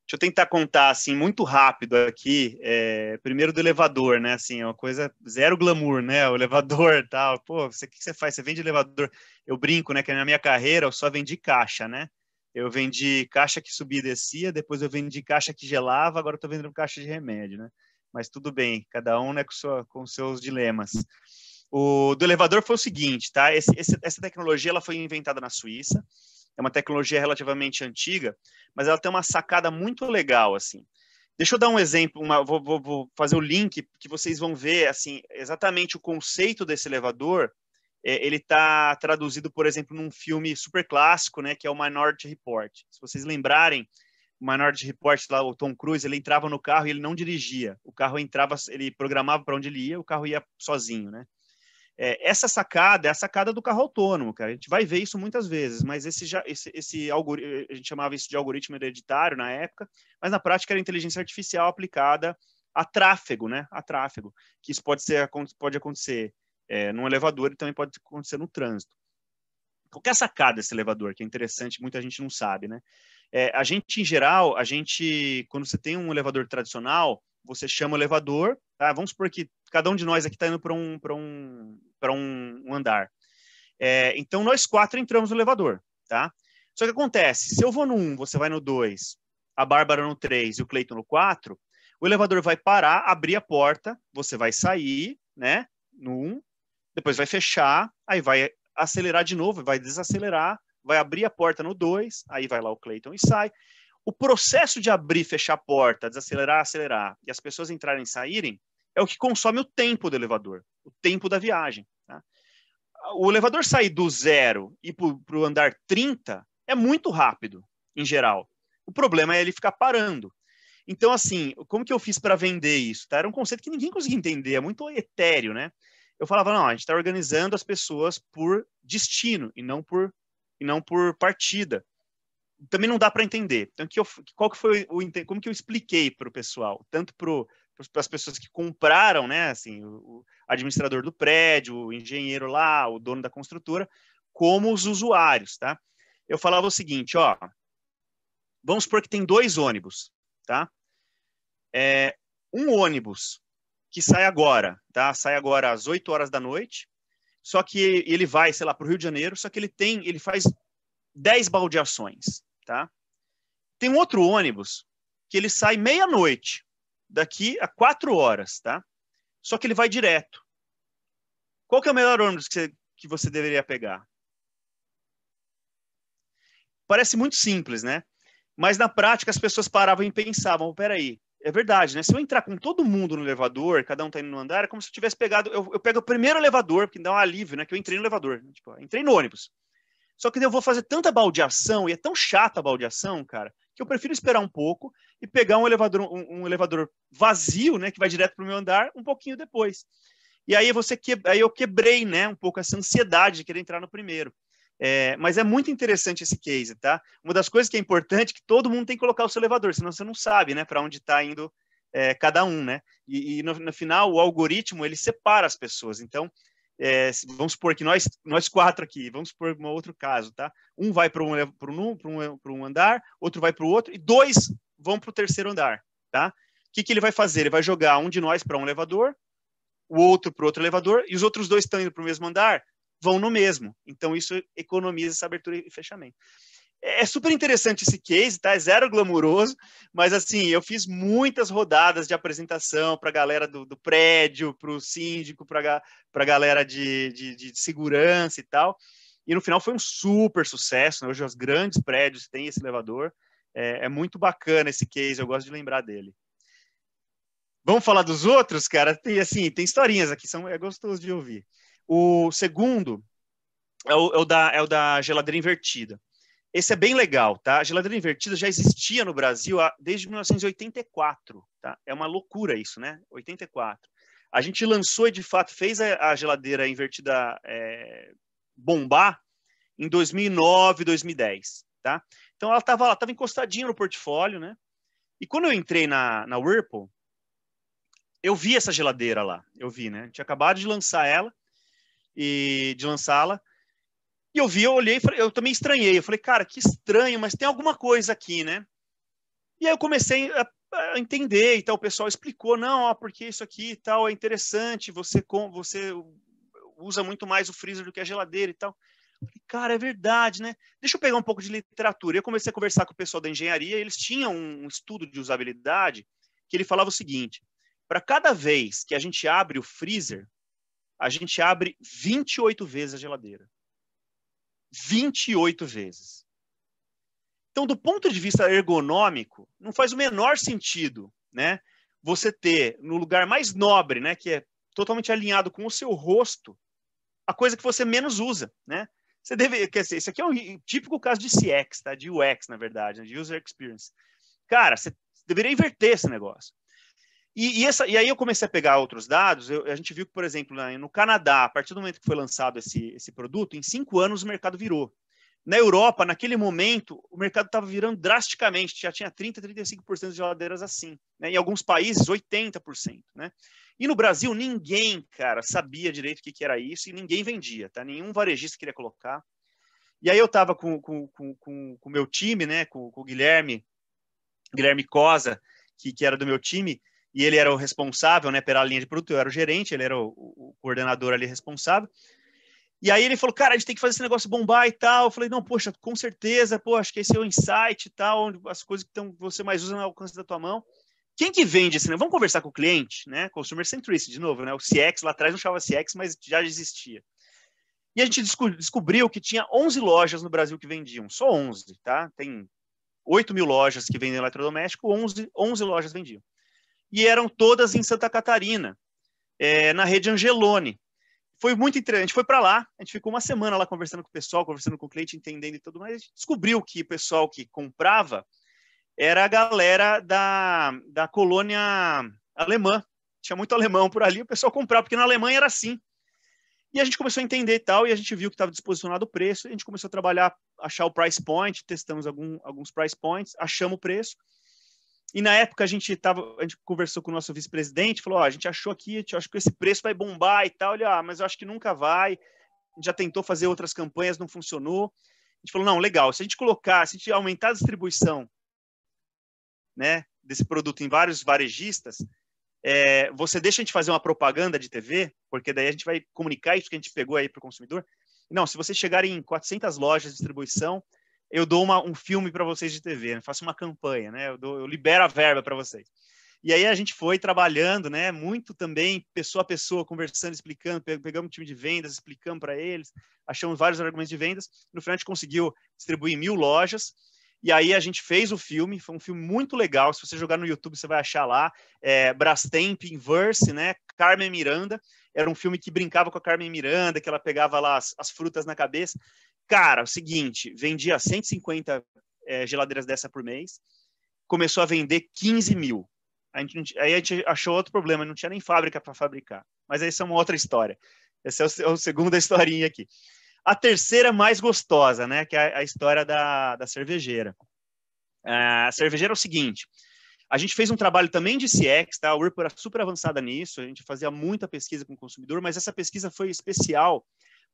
Deixa eu tentar contar assim muito rápido aqui. É, primeiro do elevador, né? Assim, é uma coisa zero glamour, né? O elevador, tal. Pô, você que, você faz? Você vende elevador? Eu brinco, né? Que na minha carreira eu só vendi caixa, né? Eu vendi caixa que subia e descia, depois eu vendi caixa que gelava, agora eu tô vendendo caixa de remédio, né? Mas tudo bem, cada um né, com, sua, com seus dilemas. O do elevador foi o seguinte, tá? Esse, esse, essa tecnologia ela foi inventada na Suíça é uma tecnologia relativamente antiga, mas ela tem uma sacada muito legal, assim. Deixa eu dar um exemplo, uma, vou, vou, vou, fazer o link que vocês vão ver, assim, exatamente o conceito desse elevador. É, ele está traduzido, por exemplo, num filme super clássico, né, que é o Minority Report. Se vocês lembrarem, o Minority Report lá, o Tom Cruise, ele entrava no carro e ele não dirigia. O carro entrava, ele programava para onde ele ia, o carro ia sozinho, né? É, essa sacada é a sacada do carro autônomo, cara. A gente vai ver isso muitas vezes, mas esse já esse, esse algoritmo, a gente chamava isso de algoritmo hereditário na época, mas na prática era inteligência artificial aplicada a tráfego, né? A tráfego, que isso pode ser pode acontecer é, num elevador e também pode acontecer no trânsito. Qual é a sacada desse elevador que é interessante, muita gente não sabe, né? É, a gente em geral, a gente quando você tem um elevador tradicional, você chama o elevador, tá? Vamos supor que cada um de nós aqui está indo para um, um, um, um andar. É, então, nós quatro entramos no elevador, tá? Só que acontece, se eu vou no 1, um, você vai no 2, a Bárbara no 3 e o Cleiton no 4, o elevador vai parar, abrir a porta, você vai sair, né, no 1, um, depois vai fechar, aí vai acelerar de novo, vai desacelerar, vai abrir a porta no 2, aí vai lá o Cleiton e sai. O processo de abrir, fechar a porta, desacelerar, acelerar e as pessoas entrarem e saírem é o que consome o tempo do elevador, o tempo da viagem. Tá? O elevador sair do zero e para o andar 30 é muito rápido, em geral. O problema é ele ficar parando. Então, assim, como que eu fiz para vender isso? Tá? Era um conceito que ninguém conseguia entender, é muito etéreo, né? Eu falava, não, a gente está organizando as pessoas por destino e não por, e não por partida também não dá para entender. Então, que eu, qual que foi o como que eu expliquei para o pessoal, tanto para as pessoas que compraram, né, assim, o, o, administrador do prédio, o engenheiro lá, o dono da construtora, como os usuários, tá? Eu falava o seguinte, ó, vamos supor que tem dois ônibus, tá? É, um ônibus que sai agora, tá? Sai agora às 8 horas da noite, só que ele vai, sei lá, para o Rio de Janeiro, só que ele tem, ele faz 10 baldeações, tá? Tem um outro ônibus que ele sai meia-noite, daqui a quatro horas, tá? Só que ele vai direto. Qual que é o melhor ônibus que você, que você deveria pegar? Parece muito simples, né? Mas na prática as pessoas paravam e pensavam: peraí, é verdade, né? Se eu entrar com todo mundo no elevador, cada um tá indo no andar, é como se eu tivesse pegado. Eu, eu pego o primeiro elevador, porque dá um alívio, né? Que eu entrei no elevador. Né? Tipo, entrei no ônibus. Só que eu vou fazer tanta baldeação, e é tão chata a baldeação, cara, que eu prefiro esperar um pouco e pegar um elevador, um, um elevador vazio, né, que vai direto para o meu andar, um pouquinho depois. E aí você que... aí eu quebrei, né, um pouco essa ansiedade de querer entrar no primeiro. É, mas é muito interessante esse case, tá? Uma das coisas que é importante é que todo mundo tem que colocar o seu elevador, senão você não sabe, né, para onde está indo é, cada um, né? E, e no, no, final o algoritmo ele separa as pessoas. Então é, vamos supor que nós, nós quatro aqui, vamos supor um outro caso, tá? Um vai para um, um, um, um andar, outro vai para o outro, e dois vão para o terceiro andar, tá? O que, que ele vai fazer? Ele vai jogar um de nós para um elevador, o outro para outro elevador, e os outros dois estão indo para o mesmo andar, vão no mesmo. Então, isso economiza essa abertura e fechamento. É, é super interessante esse case, tá? É zero glamuroso, mas assim, eu fiz muitas rodadas de apresentação para a galera do, do prédio, para o síndico, para a galera de, de, de, segurança e tal. E no final foi um super sucesso. Né? Hoje os grandes prédios têm esse elevador. É, é muito bacana esse case, eu gosto de lembrar dele. Vamos falar dos outros, cara? Tem, assim, tem historinhas aqui, são, é gostoso de ouvir. O segundo é o, é o da, é o da geladeira invertida. Esse é bem legal, tá? A geladeira invertida já existia no Brasil desde 1984, tá? É uma loucura isso, né? 84. A gente lançou e, de fato, fez a, geladeira invertida é, bombar em 2009, 2010, tá? Então, ela estava estava encostadinha no portfólio, né? E quando eu entrei na, na Whirlpool, eu vi essa geladeira lá, eu vi, né? Tinha acabado de lançar ela e de lançá-la e eu vi, eu olhei, eu também estranhei. Eu falei, cara, que estranho, mas tem alguma coisa aqui, né? E aí eu comecei a, a entender e tal. O pessoal explicou, não, ó, porque isso aqui e tal é interessante. Você com, você usa muito mais o freezer do que a geladeira e tal. Falei, cara, é verdade, né? Deixa eu pegar um pouco de literatura. Eu comecei a conversar com o pessoal da engenharia. eles tinham um estudo de usabilidade que ele falava o seguinte: para cada vez que a gente abre o freezer, a gente abre 28 vezes a geladeira. 28 vezes. Então, do ponto de vista ergonômico, não faz o menor sentido, né? Você ter no lugar mais nobre, né, que é totalmente alinhado com o seu rosto, a coisa que você menos usa, né? Você deve, quer dizer, isso aqui é um típico caso de CX, tá? De UX, na verdade, né, de user experience. Cara, você deveria inverter esse negócio. E, e, essa, e aí eu comecei a pegar outros dados. Eu, a gente viu que, por exemplo, no Canadá, a partir do momento que foi lançado esse, esse produto, em cinco anos o mercado virou. Na Europa, naquele momento, o mercado estava virando drasticamente, já tinha 30%, 35% de geladeiras assim. Né? Em alguns países, 80%. Né? E no Brasil, ninguém, cara, sabia direito o que, que era isso e ninguém vendia, tá? Nenhum varejista queria colocar. E aí eu estava com o com, com, com, com, meu time, né? Com, o Guilherme, Guilherme Cosa, que, que era do meu time, e ele era o responsável, né, pela linha de produto, eu era o gerente, ele era o, o, coordenador ali responsável. E aí ele falou, cara, a gente tem que fazer esse negócio bombar e tal. Eu falei, não, poxa, com certeza, pô, acho que esse é o insight e tal, as coisas que tão, você mais usa no alcance da tua mão. Quem que vende esse negócio? Vamos conversar com o cliente, né? Consumer centricity, de novo, né? O CX, lá atrás não chamava CX, mas já existia. E a gente descobriu que tinha 11 lojas no Brasil que vendiam, só 11, tá? Tem 8 mil lojas que vendem eletrodoméstico, 11, 11 lojas vendiam e eram todas em Santa Catarina, é, na rede Angelone. Foi muito interessante, a gente foi para lá, a gente ficou uma semana lá conversando com o pessoal, conversando com o cliente, entendendo e tudo mais, a gente descobriu que o pessoal que comprava era a galera da, da colônia alemã, tinha muito alemão por ali, o pessoal comprava, porque na Alemanha era assim. E a gente começou a entender e tal, e a gente viu que estava disposicionado o preço, a gente começou a trabalhar, achar o price point, testamos algum, alguns price points, achamos o preço, e na época a gente tava, a gente conversou com o nosso vice-presidente, falou: ó, a gente achou aqui, acho que esse preço vai bombar e tal. Ele, ah, mas eu acho que nunca vai. Já tentou fazer outras campanhas, não funcionou. A gente falou: não, legal, se a gente colocar, se a gente aumentar a distribuição né, desse produto em vários varejistas, é, você deixa a gente fazer uma propaganda de TV, porque daí a gente vai comunicar isso que a gente pegou aí para o consumidor. Não, se você chegar em 400 lojas de distribuição, eu dou uma, um filme para vocês de TV, né? faço uma campanha, né? Eu, dou, eu libero a verba para vocês. E aí a gente foi trabalhando, né? Muito também, pessoa a pessoa, conversando, explicando, pegamos um time de vendas, explicamos para eles, achamos vários argumentos de vendas. No final a gente conseguiu distribuir mil lojas. E aí a gente fez o filme, foi um filme muito legal. Se você jogar no YouTube, você vai achar lá. É, Brastemp, Inverse, né? Carmen Miranda. Era um filme que brincava com a Carmen Miranda, que ela pegava lá as, as frutas na cabeça. Cara, o seguinte, vendia 150 é, eh, geladeiras dessa por mês, começou a vender 15 mil. A gente, aí a gente achou outro problema, não tinha nem fábrica para fabricar. Mas aí são é uma outra história. Essa é a é segunda historinha aqui. A terceira mais gostosa, né? Que é a, a história da, da cervejeira. Eh, a cervejeira é o seguinte: a gente fez um trabalho também de CX, tá? A Whirlpool era super avançada nisso, a gente fazia muita pesquisa com o consumidor, mas essa pesquisa foi especial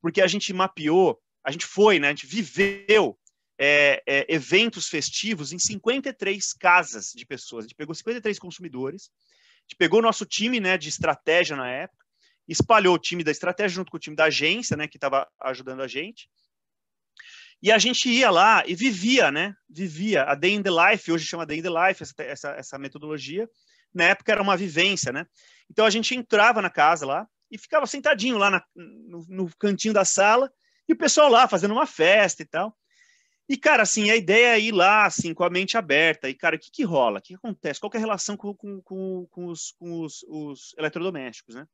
porque a gente mapeou a gente foi, né? A gente viveu é, é, eventos festivos em 53 casas de pessoas. A gente pegou 53 consumidores, a gente pegou o nosso time né, de estratégia na época, espalhou o time da estratégia junto com o time da agência, né, que estava ajudando a gente. E a gente ia lá e vivia, né? Vivia a Day in the Life, hoje chama Day in the Life, essa, essa, essa metodologia. Na época era uma vivência, né? Então a gente entrava na casa lá e ficava sentadinho lá na, no, no cantinho da sala e o pessoal lá fazendo uma festa e tal. E, cara, assim, a ideia é ir lá, assim, com a mente aberta. E, cara, o que que rola? O que, que acontece? Qual que é a relação com, com, com, com os, com os, os eletrodomésticos, né?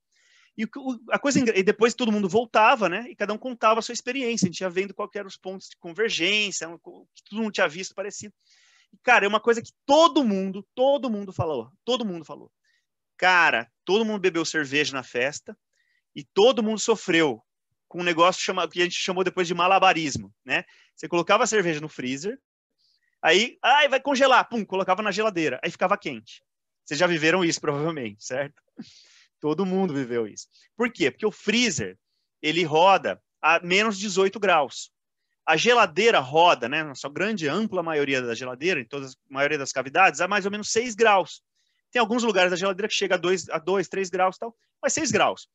E, o, a coisa, e depois todo mundo voltava, né? E cada um contava a sua experiência. A gente ia vendo qual eram os pontos de convergência, que todo mundo tinha visto parecido. E, cara, é uma coisa que todo mundo, todo mundo falou. Todo mundo falou. Cara, todo mundo bebeu cerveja na festa e todo mundo sofreu com um negócio chama, que a gente chamou depois de malabarismo, né? Você colocava a cerveja no freezer, aí, ai, vai congelar, pum, colocava na geladeira, aí ficava quente. Vocês já viveram isso, provavelmente, certo? Todo mundo viveu isso. Por quê? Porque o freezer, ele roda a menos 18 graus. A geladeira roda, né, na sua grande, ampla maioria da geladeira, em toda a maioria das cavidades, a mais ou menos 6 graus. Tem alguns lugares da geladeira que chega a 2, a 2 3 graus e tal, mas 6 graus.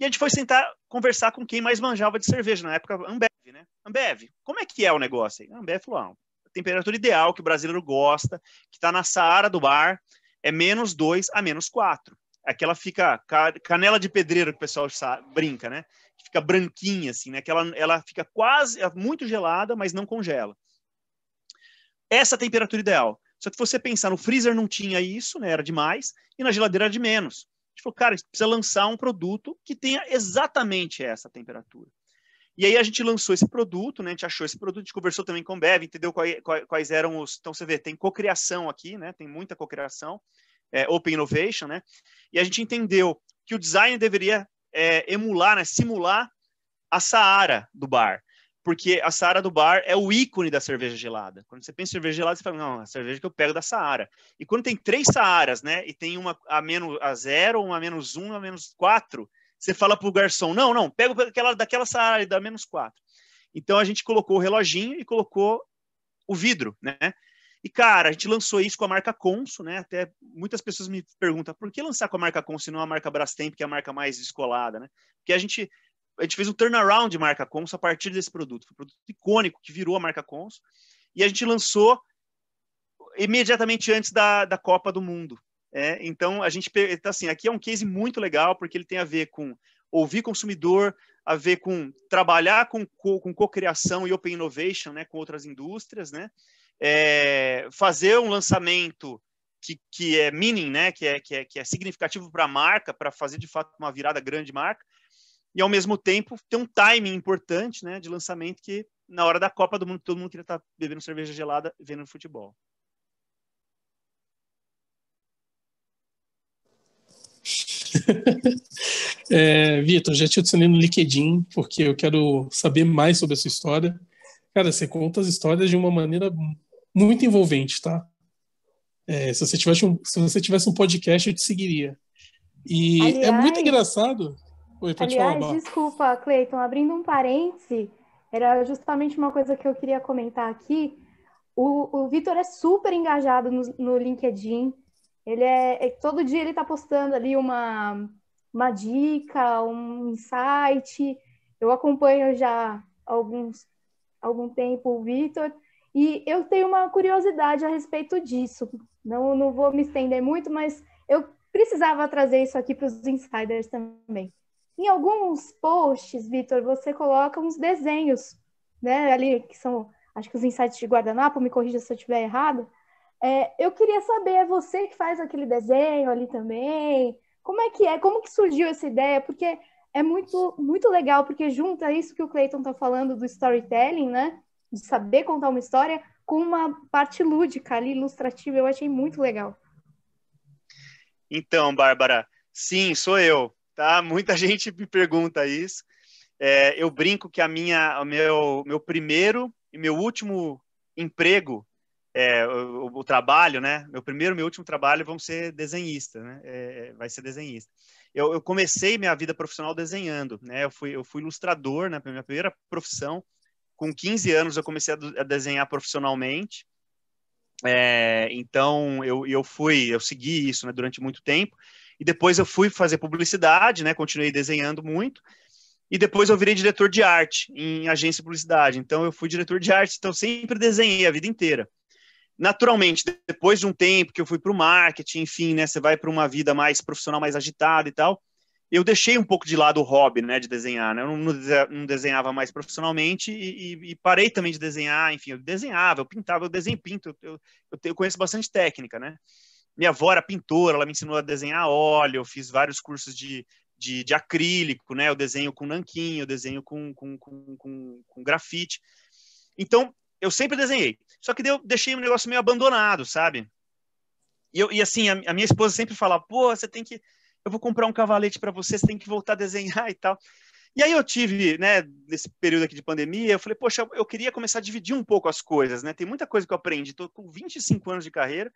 E a gente foi sentar, conversar com quem mais manjava de cerveja, na época Ambev, né? Ambev, como é que é o negócio aí? Ambev falou, ah, a temperatura ideal que o brasileiro gosta, que está na saara do bar, é menos 2 a menos 4. Aquela fica, canela de pedreiro que o pessoal sabe, brinca, né? Fica branquinha, assim, né? Que ela, ela fica quase, é muito gelada, mas não congela. Essa é a temperatura ideal. Só que você pensar no freezer não tinha isso, né? Era demais, e na geladeira era de menos. A gente falou, cara, a gente precisa lançar um produto que tenha exatamente essa temperatura. E aí a gente lançou esse produto, né? A gente achou esse produto, a gente conversou também com o Bev, entendeu quais, quais, eram os. Então você vê, tem cocriação aqui, né? Tem muita cocriação, é, open innovation, né? E a gente entendeu que o design deveria é, emular, né? simular a Saara do bar porque a Saara do Bar é o ícone da cerveja gelada. Quando você pensa em cerveja gelada, você fala, não, a cerveja que eu pego é da Saara. E quando tem três Saaras, né, e tem uma a menos a zero, uma a menos um, a menos quatro, você fala pro garçom, não, não, pega aquela, daquela Saara e dá menos quatro. Então a gente colocou o reloginho e colocou o vidro, né? E, cara, a gente lançou isso com a marca Consul, né? Até muitas pessoas me perguntam por que lançar com a marca Consul e não a marca Brastemp, que é a marca mais descolada, né? Porque a gente a gente fez um turnaround de marca Cons a partir desse produto. Foi um produto icônico que virou a marca Cons. E a gente lançou imediatamente antes da, da Copa do Mundo. É, então, a gente está então, assim, aqui é um case muito legal, porque ele tem a ver com ouvir consumidor, a ver com trabalhar com, com co-criação e open innovation né, com outras indústrias, né? É, fazer um lançamento que, que é meaning, né, que, é, que, é, que é significativo para a marca, para fazer de fato uma virada grande marca, e ao mesmo tempo ter um timing importante né, de lançamento que na hora da Copa do Mundo todo mundo queria estar tá bebendo cerveja gelada vendo futebol. é, Vitor, já te adicionei no LinkedIn porque eu quero saber mais sobre a sua história. Cara, você conta as histórias de uma maneira muito envolvente, tá? É, se, você tivesse um, se você tivesse um podcast, eu te seguiria. E é Aliás. é muito engraçado. Oi, Aliás, desculpa, Cleiton, abrindo um parêntese, era justamente uma coisa que eu queria comentar aqui. O, o Vitor é super engajado no, no LinkedIn. Ele é, é, todo dia ele está postando ali uma, uma dica, um insight. Eu acompanho já alguns algum tempo o Vitor e eu tenho uma curiosidade a respeito disso. Não não vou me estender muito, mas eu precisava trazer isso aqui para os insiders também. Em alguns posts, Vitor, você coloca uns desenhos, né? Ali que são, acho que os insights de guardanapo, me corrija se eu estiver errado. É, eu queria saber, é você que faz aquele desenho ali também? Como é que é? Como que surgiu essa ideia? Porque é muito, muito legal, porque junta isso que o Clayton está falando do storytelling, né? De saber contar uma história com uma parte lúdica ali, ilustrativa. Eu achei muito legal. Então, Bárbara, sim, sou eu tá? Muita gente me pergunta isso. É, eu brinco que a minha, o meu, meu primeiro e meu último emprego, é, o, o, trabalho, né? Meu primeiro e meu último trabalho vão ser desenhista, né? É, vai ser desenhista. Eu, eu, comecei minha vida profissional desenhando, né? Eu fui, eu fui ilustrador, né? Minha primeira profissão. Com 15 anos eu comecei a, a desenhar profissionalmente. É, então eu, eu fui, eu segui isso né, durante muito tempo. E depois eu fui fazer publicidade, né? Continuei desenhando muito. E depois eu virei diretor de arte em agência de publicidade. Então eu fui diretor de arte, então sempre desenhei a vida inteira. Naturalmente, depois de um tempo que eu fui para o marketing, enfim, né? Você vai para uma vida mais profissional, mais agitada e tal. Eu deixei um pouco de lado o hobby, né, de desenhar, né? Eu não desenhava mais profissionalmente e, e, e parei também de desenhar. Enfim, eu desenhava, eu pintava, eu desenho, pinto. Eu, eu, eu conheço bastante técnica, né? minha avó era pintora, ela me ensinou a desenhar óleo, eu fiz vários cursos de, de, de acrílico, né? Eu desenho com nanquinho, eu desenho com, com, com, com, com grafite. Então, eu sempre desenhei. Só que eu deixei o um negócio meio abandonado, sabe? E, eu, e assim, a, a minha esposa sempre fala: pô, você tem que... Eu vou comprar um cavalete para você, você tem que voltar a desenhar e tal. E aí eu tive, né, nesse período aqui de pandemia, eu falei, poxa, eu queria começar a dividir um pouco as coisas, né? Tem muita coisa que eu aprendi, tô com 25 anos de carreira,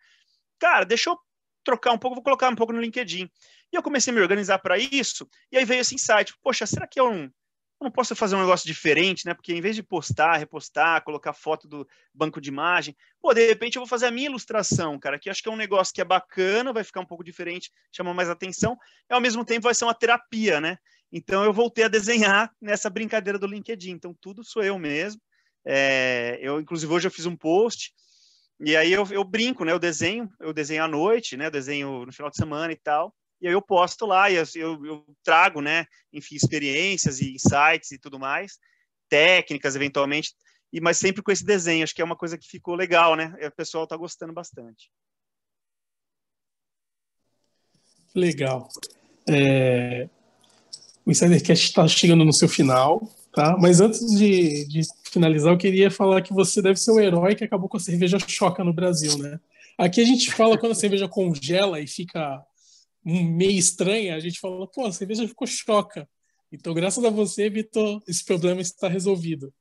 cara, deixa eu trocar um pouco, vou colocar um pouco no LinkedIn. E eu comecei a me organizar para isso, e aí veio esse insight, tipo, poxa, será que eu não, eu não posso fazer um negócio diferente, né? Porque em vez de postar, repostar, colocar foto do banco de imagem, pô, de repente eu vou fazer a minha ilustração, cara, que acho que é um negócio que é bacana, vai ficar um pouco diferente, chama mais atenção, e ao mesmo tempo vai ser uma terapia, né? Então eu voltei a desenhar nessa brincadeira do LinkedIn. Então tudo sou eu mesmo. É, eu, inclusive, hoje eu fiz um post e aí eu, eu brinco, né? Eu desenho, eu desenho à noite, né? Eu desenho no final de semana e tal. E aí eu posto lá e eu, eu trago, né? Enfim, experiências e insights e tudo mais, técnicas eventualmente, e mas sempre com esse desenho. Acho que é uma coisa que ficou legal, né? E o pessoal está gostando bastante. Legal. É... O Insidercast está chegando no seu final. Tá? Mas antes de, de, finalizar, eu queria falar que você deve ser o herói que acabou com a cerveja choca no Brasil, né? Aqui a gente fala quando a cerveja congela e fica meio estranha, a gente fala, pô, a cerveja ficou choca. Então, graças a você, Vitor, esse problema está resolvido.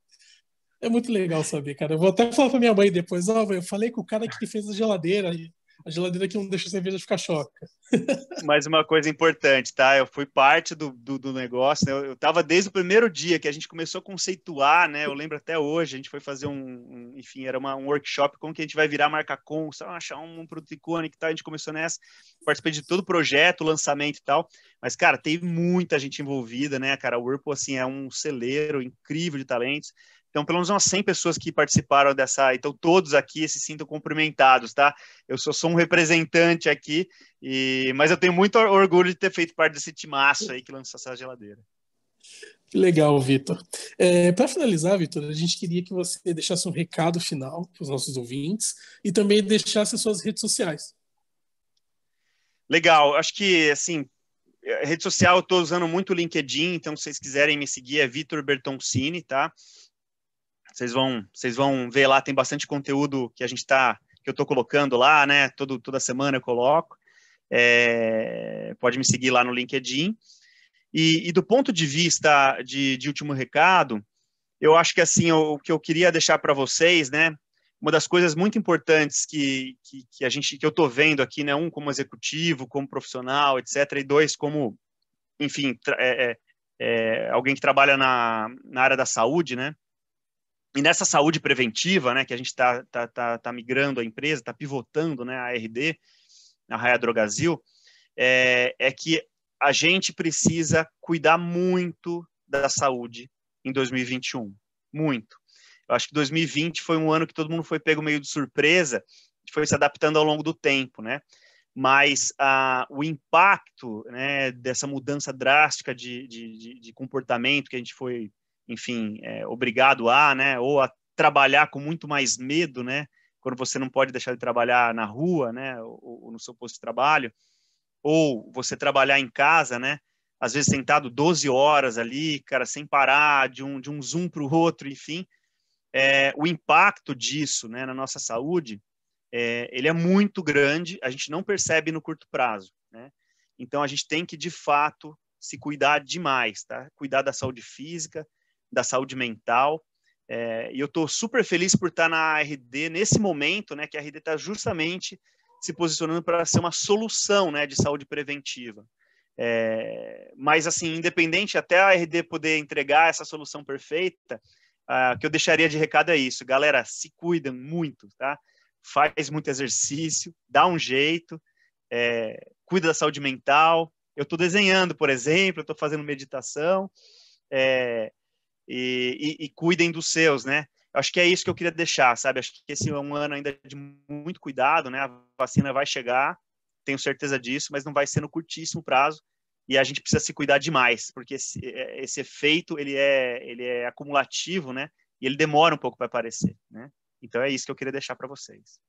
É muito legal saber, cara. Eu vou até falar para minha mãe depois, ó, oh, eu falei com o cara que fez a geladeira, a geladeira que não deixa a cerveja ficar choca. Mais uma coisa importante, tá? Eu fui parte do, do, do negócio, né? Eu, eu tava desde o primeiro dia que a gente começou a conceituar, né? Eu lembro até hoje, a gente foi fazer um, um enfim, era uma, um workshop, como que a gente vai virar marca com, só achar um, um produto icônico e tal. A gente começou nessa, participei de todo o projeto, lançamento e tal. Mas, cara, tem muita gente envolvida, né, cara? O Whirlpool, assim, é um celeiro incrível de talentos. Então, pelo menos umas 100 pessoas que participaram dessa. Então, todos aqui se sintam cumprimentados, tá? Eu só sou um representante aqui, e... mas eu tenho muito orgulho de ter feito parte desse timaço aí que lançou essa geladeira. Que legal, Vitor. É, para finalizar, Vitor, a gente queria que você deixasse um recado final para os nossos ouvintes e também deixasse as suas redes sociais. Legal, acho que assim, é, rede social eu estou usando muito o LinkedIn, então se vocês quiserem me seguir é Vitor Bertoncini, tá? Vocês vão, vocês vão ver lá, tem bastante conteúdo que a gente está, que eu estou colocando lá, né? Todo, toda semana eu coloco. É, pode me seguir lá no LinkedIn. E, e do ponto de vista de, de, último recado, eu acho que assim, o, que eu queria deixar para vocês, né? Uma das coisas muito importantes que, que, que a gente que eu estou vendo aqui, né? Um como executivo, como profissional, etc., e dois, como, enfim, é, é, é, alguém que trabalha na, na área da saúde, né? E nessa saúde preventiva, né, que a gente está tá, tá, tá, migrando a empresa, está pivotando né, a RD, a Raia Drogazil, é, é que a gente precisa cuidar muito da saúde em 2021. Muito. Eu acho que 2020 foi um ano que todo mundo foi pego meio de surpresa, foi se adaptando ao longo do tempo, né? Mas ah, o impacto né, dessa mudança drástica de, de, de, de comportamento que a gente foi enfim, é, obrigado a, né, ou a trabalhar com muito mais medo, né, quando você não pode deixar de trabalhar na rua, né, ou, ou no seu posto de trabalho, ou você trabalhar em casa, né, às vezes sentado 12 horas ali, cara, sem parar, de um, de um zoom para o outro, enfim, é, o impacto disso, né, na nossa saúde, é, ele é muito grande, a gente não percebe no curto prazo, né, então a gente tem que, de fato, se cuidar demais, tá? Cuidar da saúde física, da saúde mental. É, e eu estou super feliz por estar na RD nesse momento, né, que a RD está justamente se posicionando para ser uma solução né, de saúde preventiva. É, mas, assim, independente até a RD poder entregar essa solução perfeita, o que eu deixaria de recado é isso. Galera, se cuidam muito, tá? Faz muito exercício, dá um jeito, é, cuida da saúde mental. Eu estou desenhando, por exemplo, estou fazendo meditação. É, e, e, e cuidem dos seus, né? acho que é isso que eu queria deixar, sabe? Acho que esse é um ano ainda de muito cuidado, né? A vacina vai chegar, tenho certeza disso, mas não vai ser no curtíssimo prazo e a gente precisa se cuidar demais, porque esse, é, esse efeito ele é ele é acumulativo, né? E ele demora um pouco para aparecer, né? Então é isso que eu queria deixar para vocês.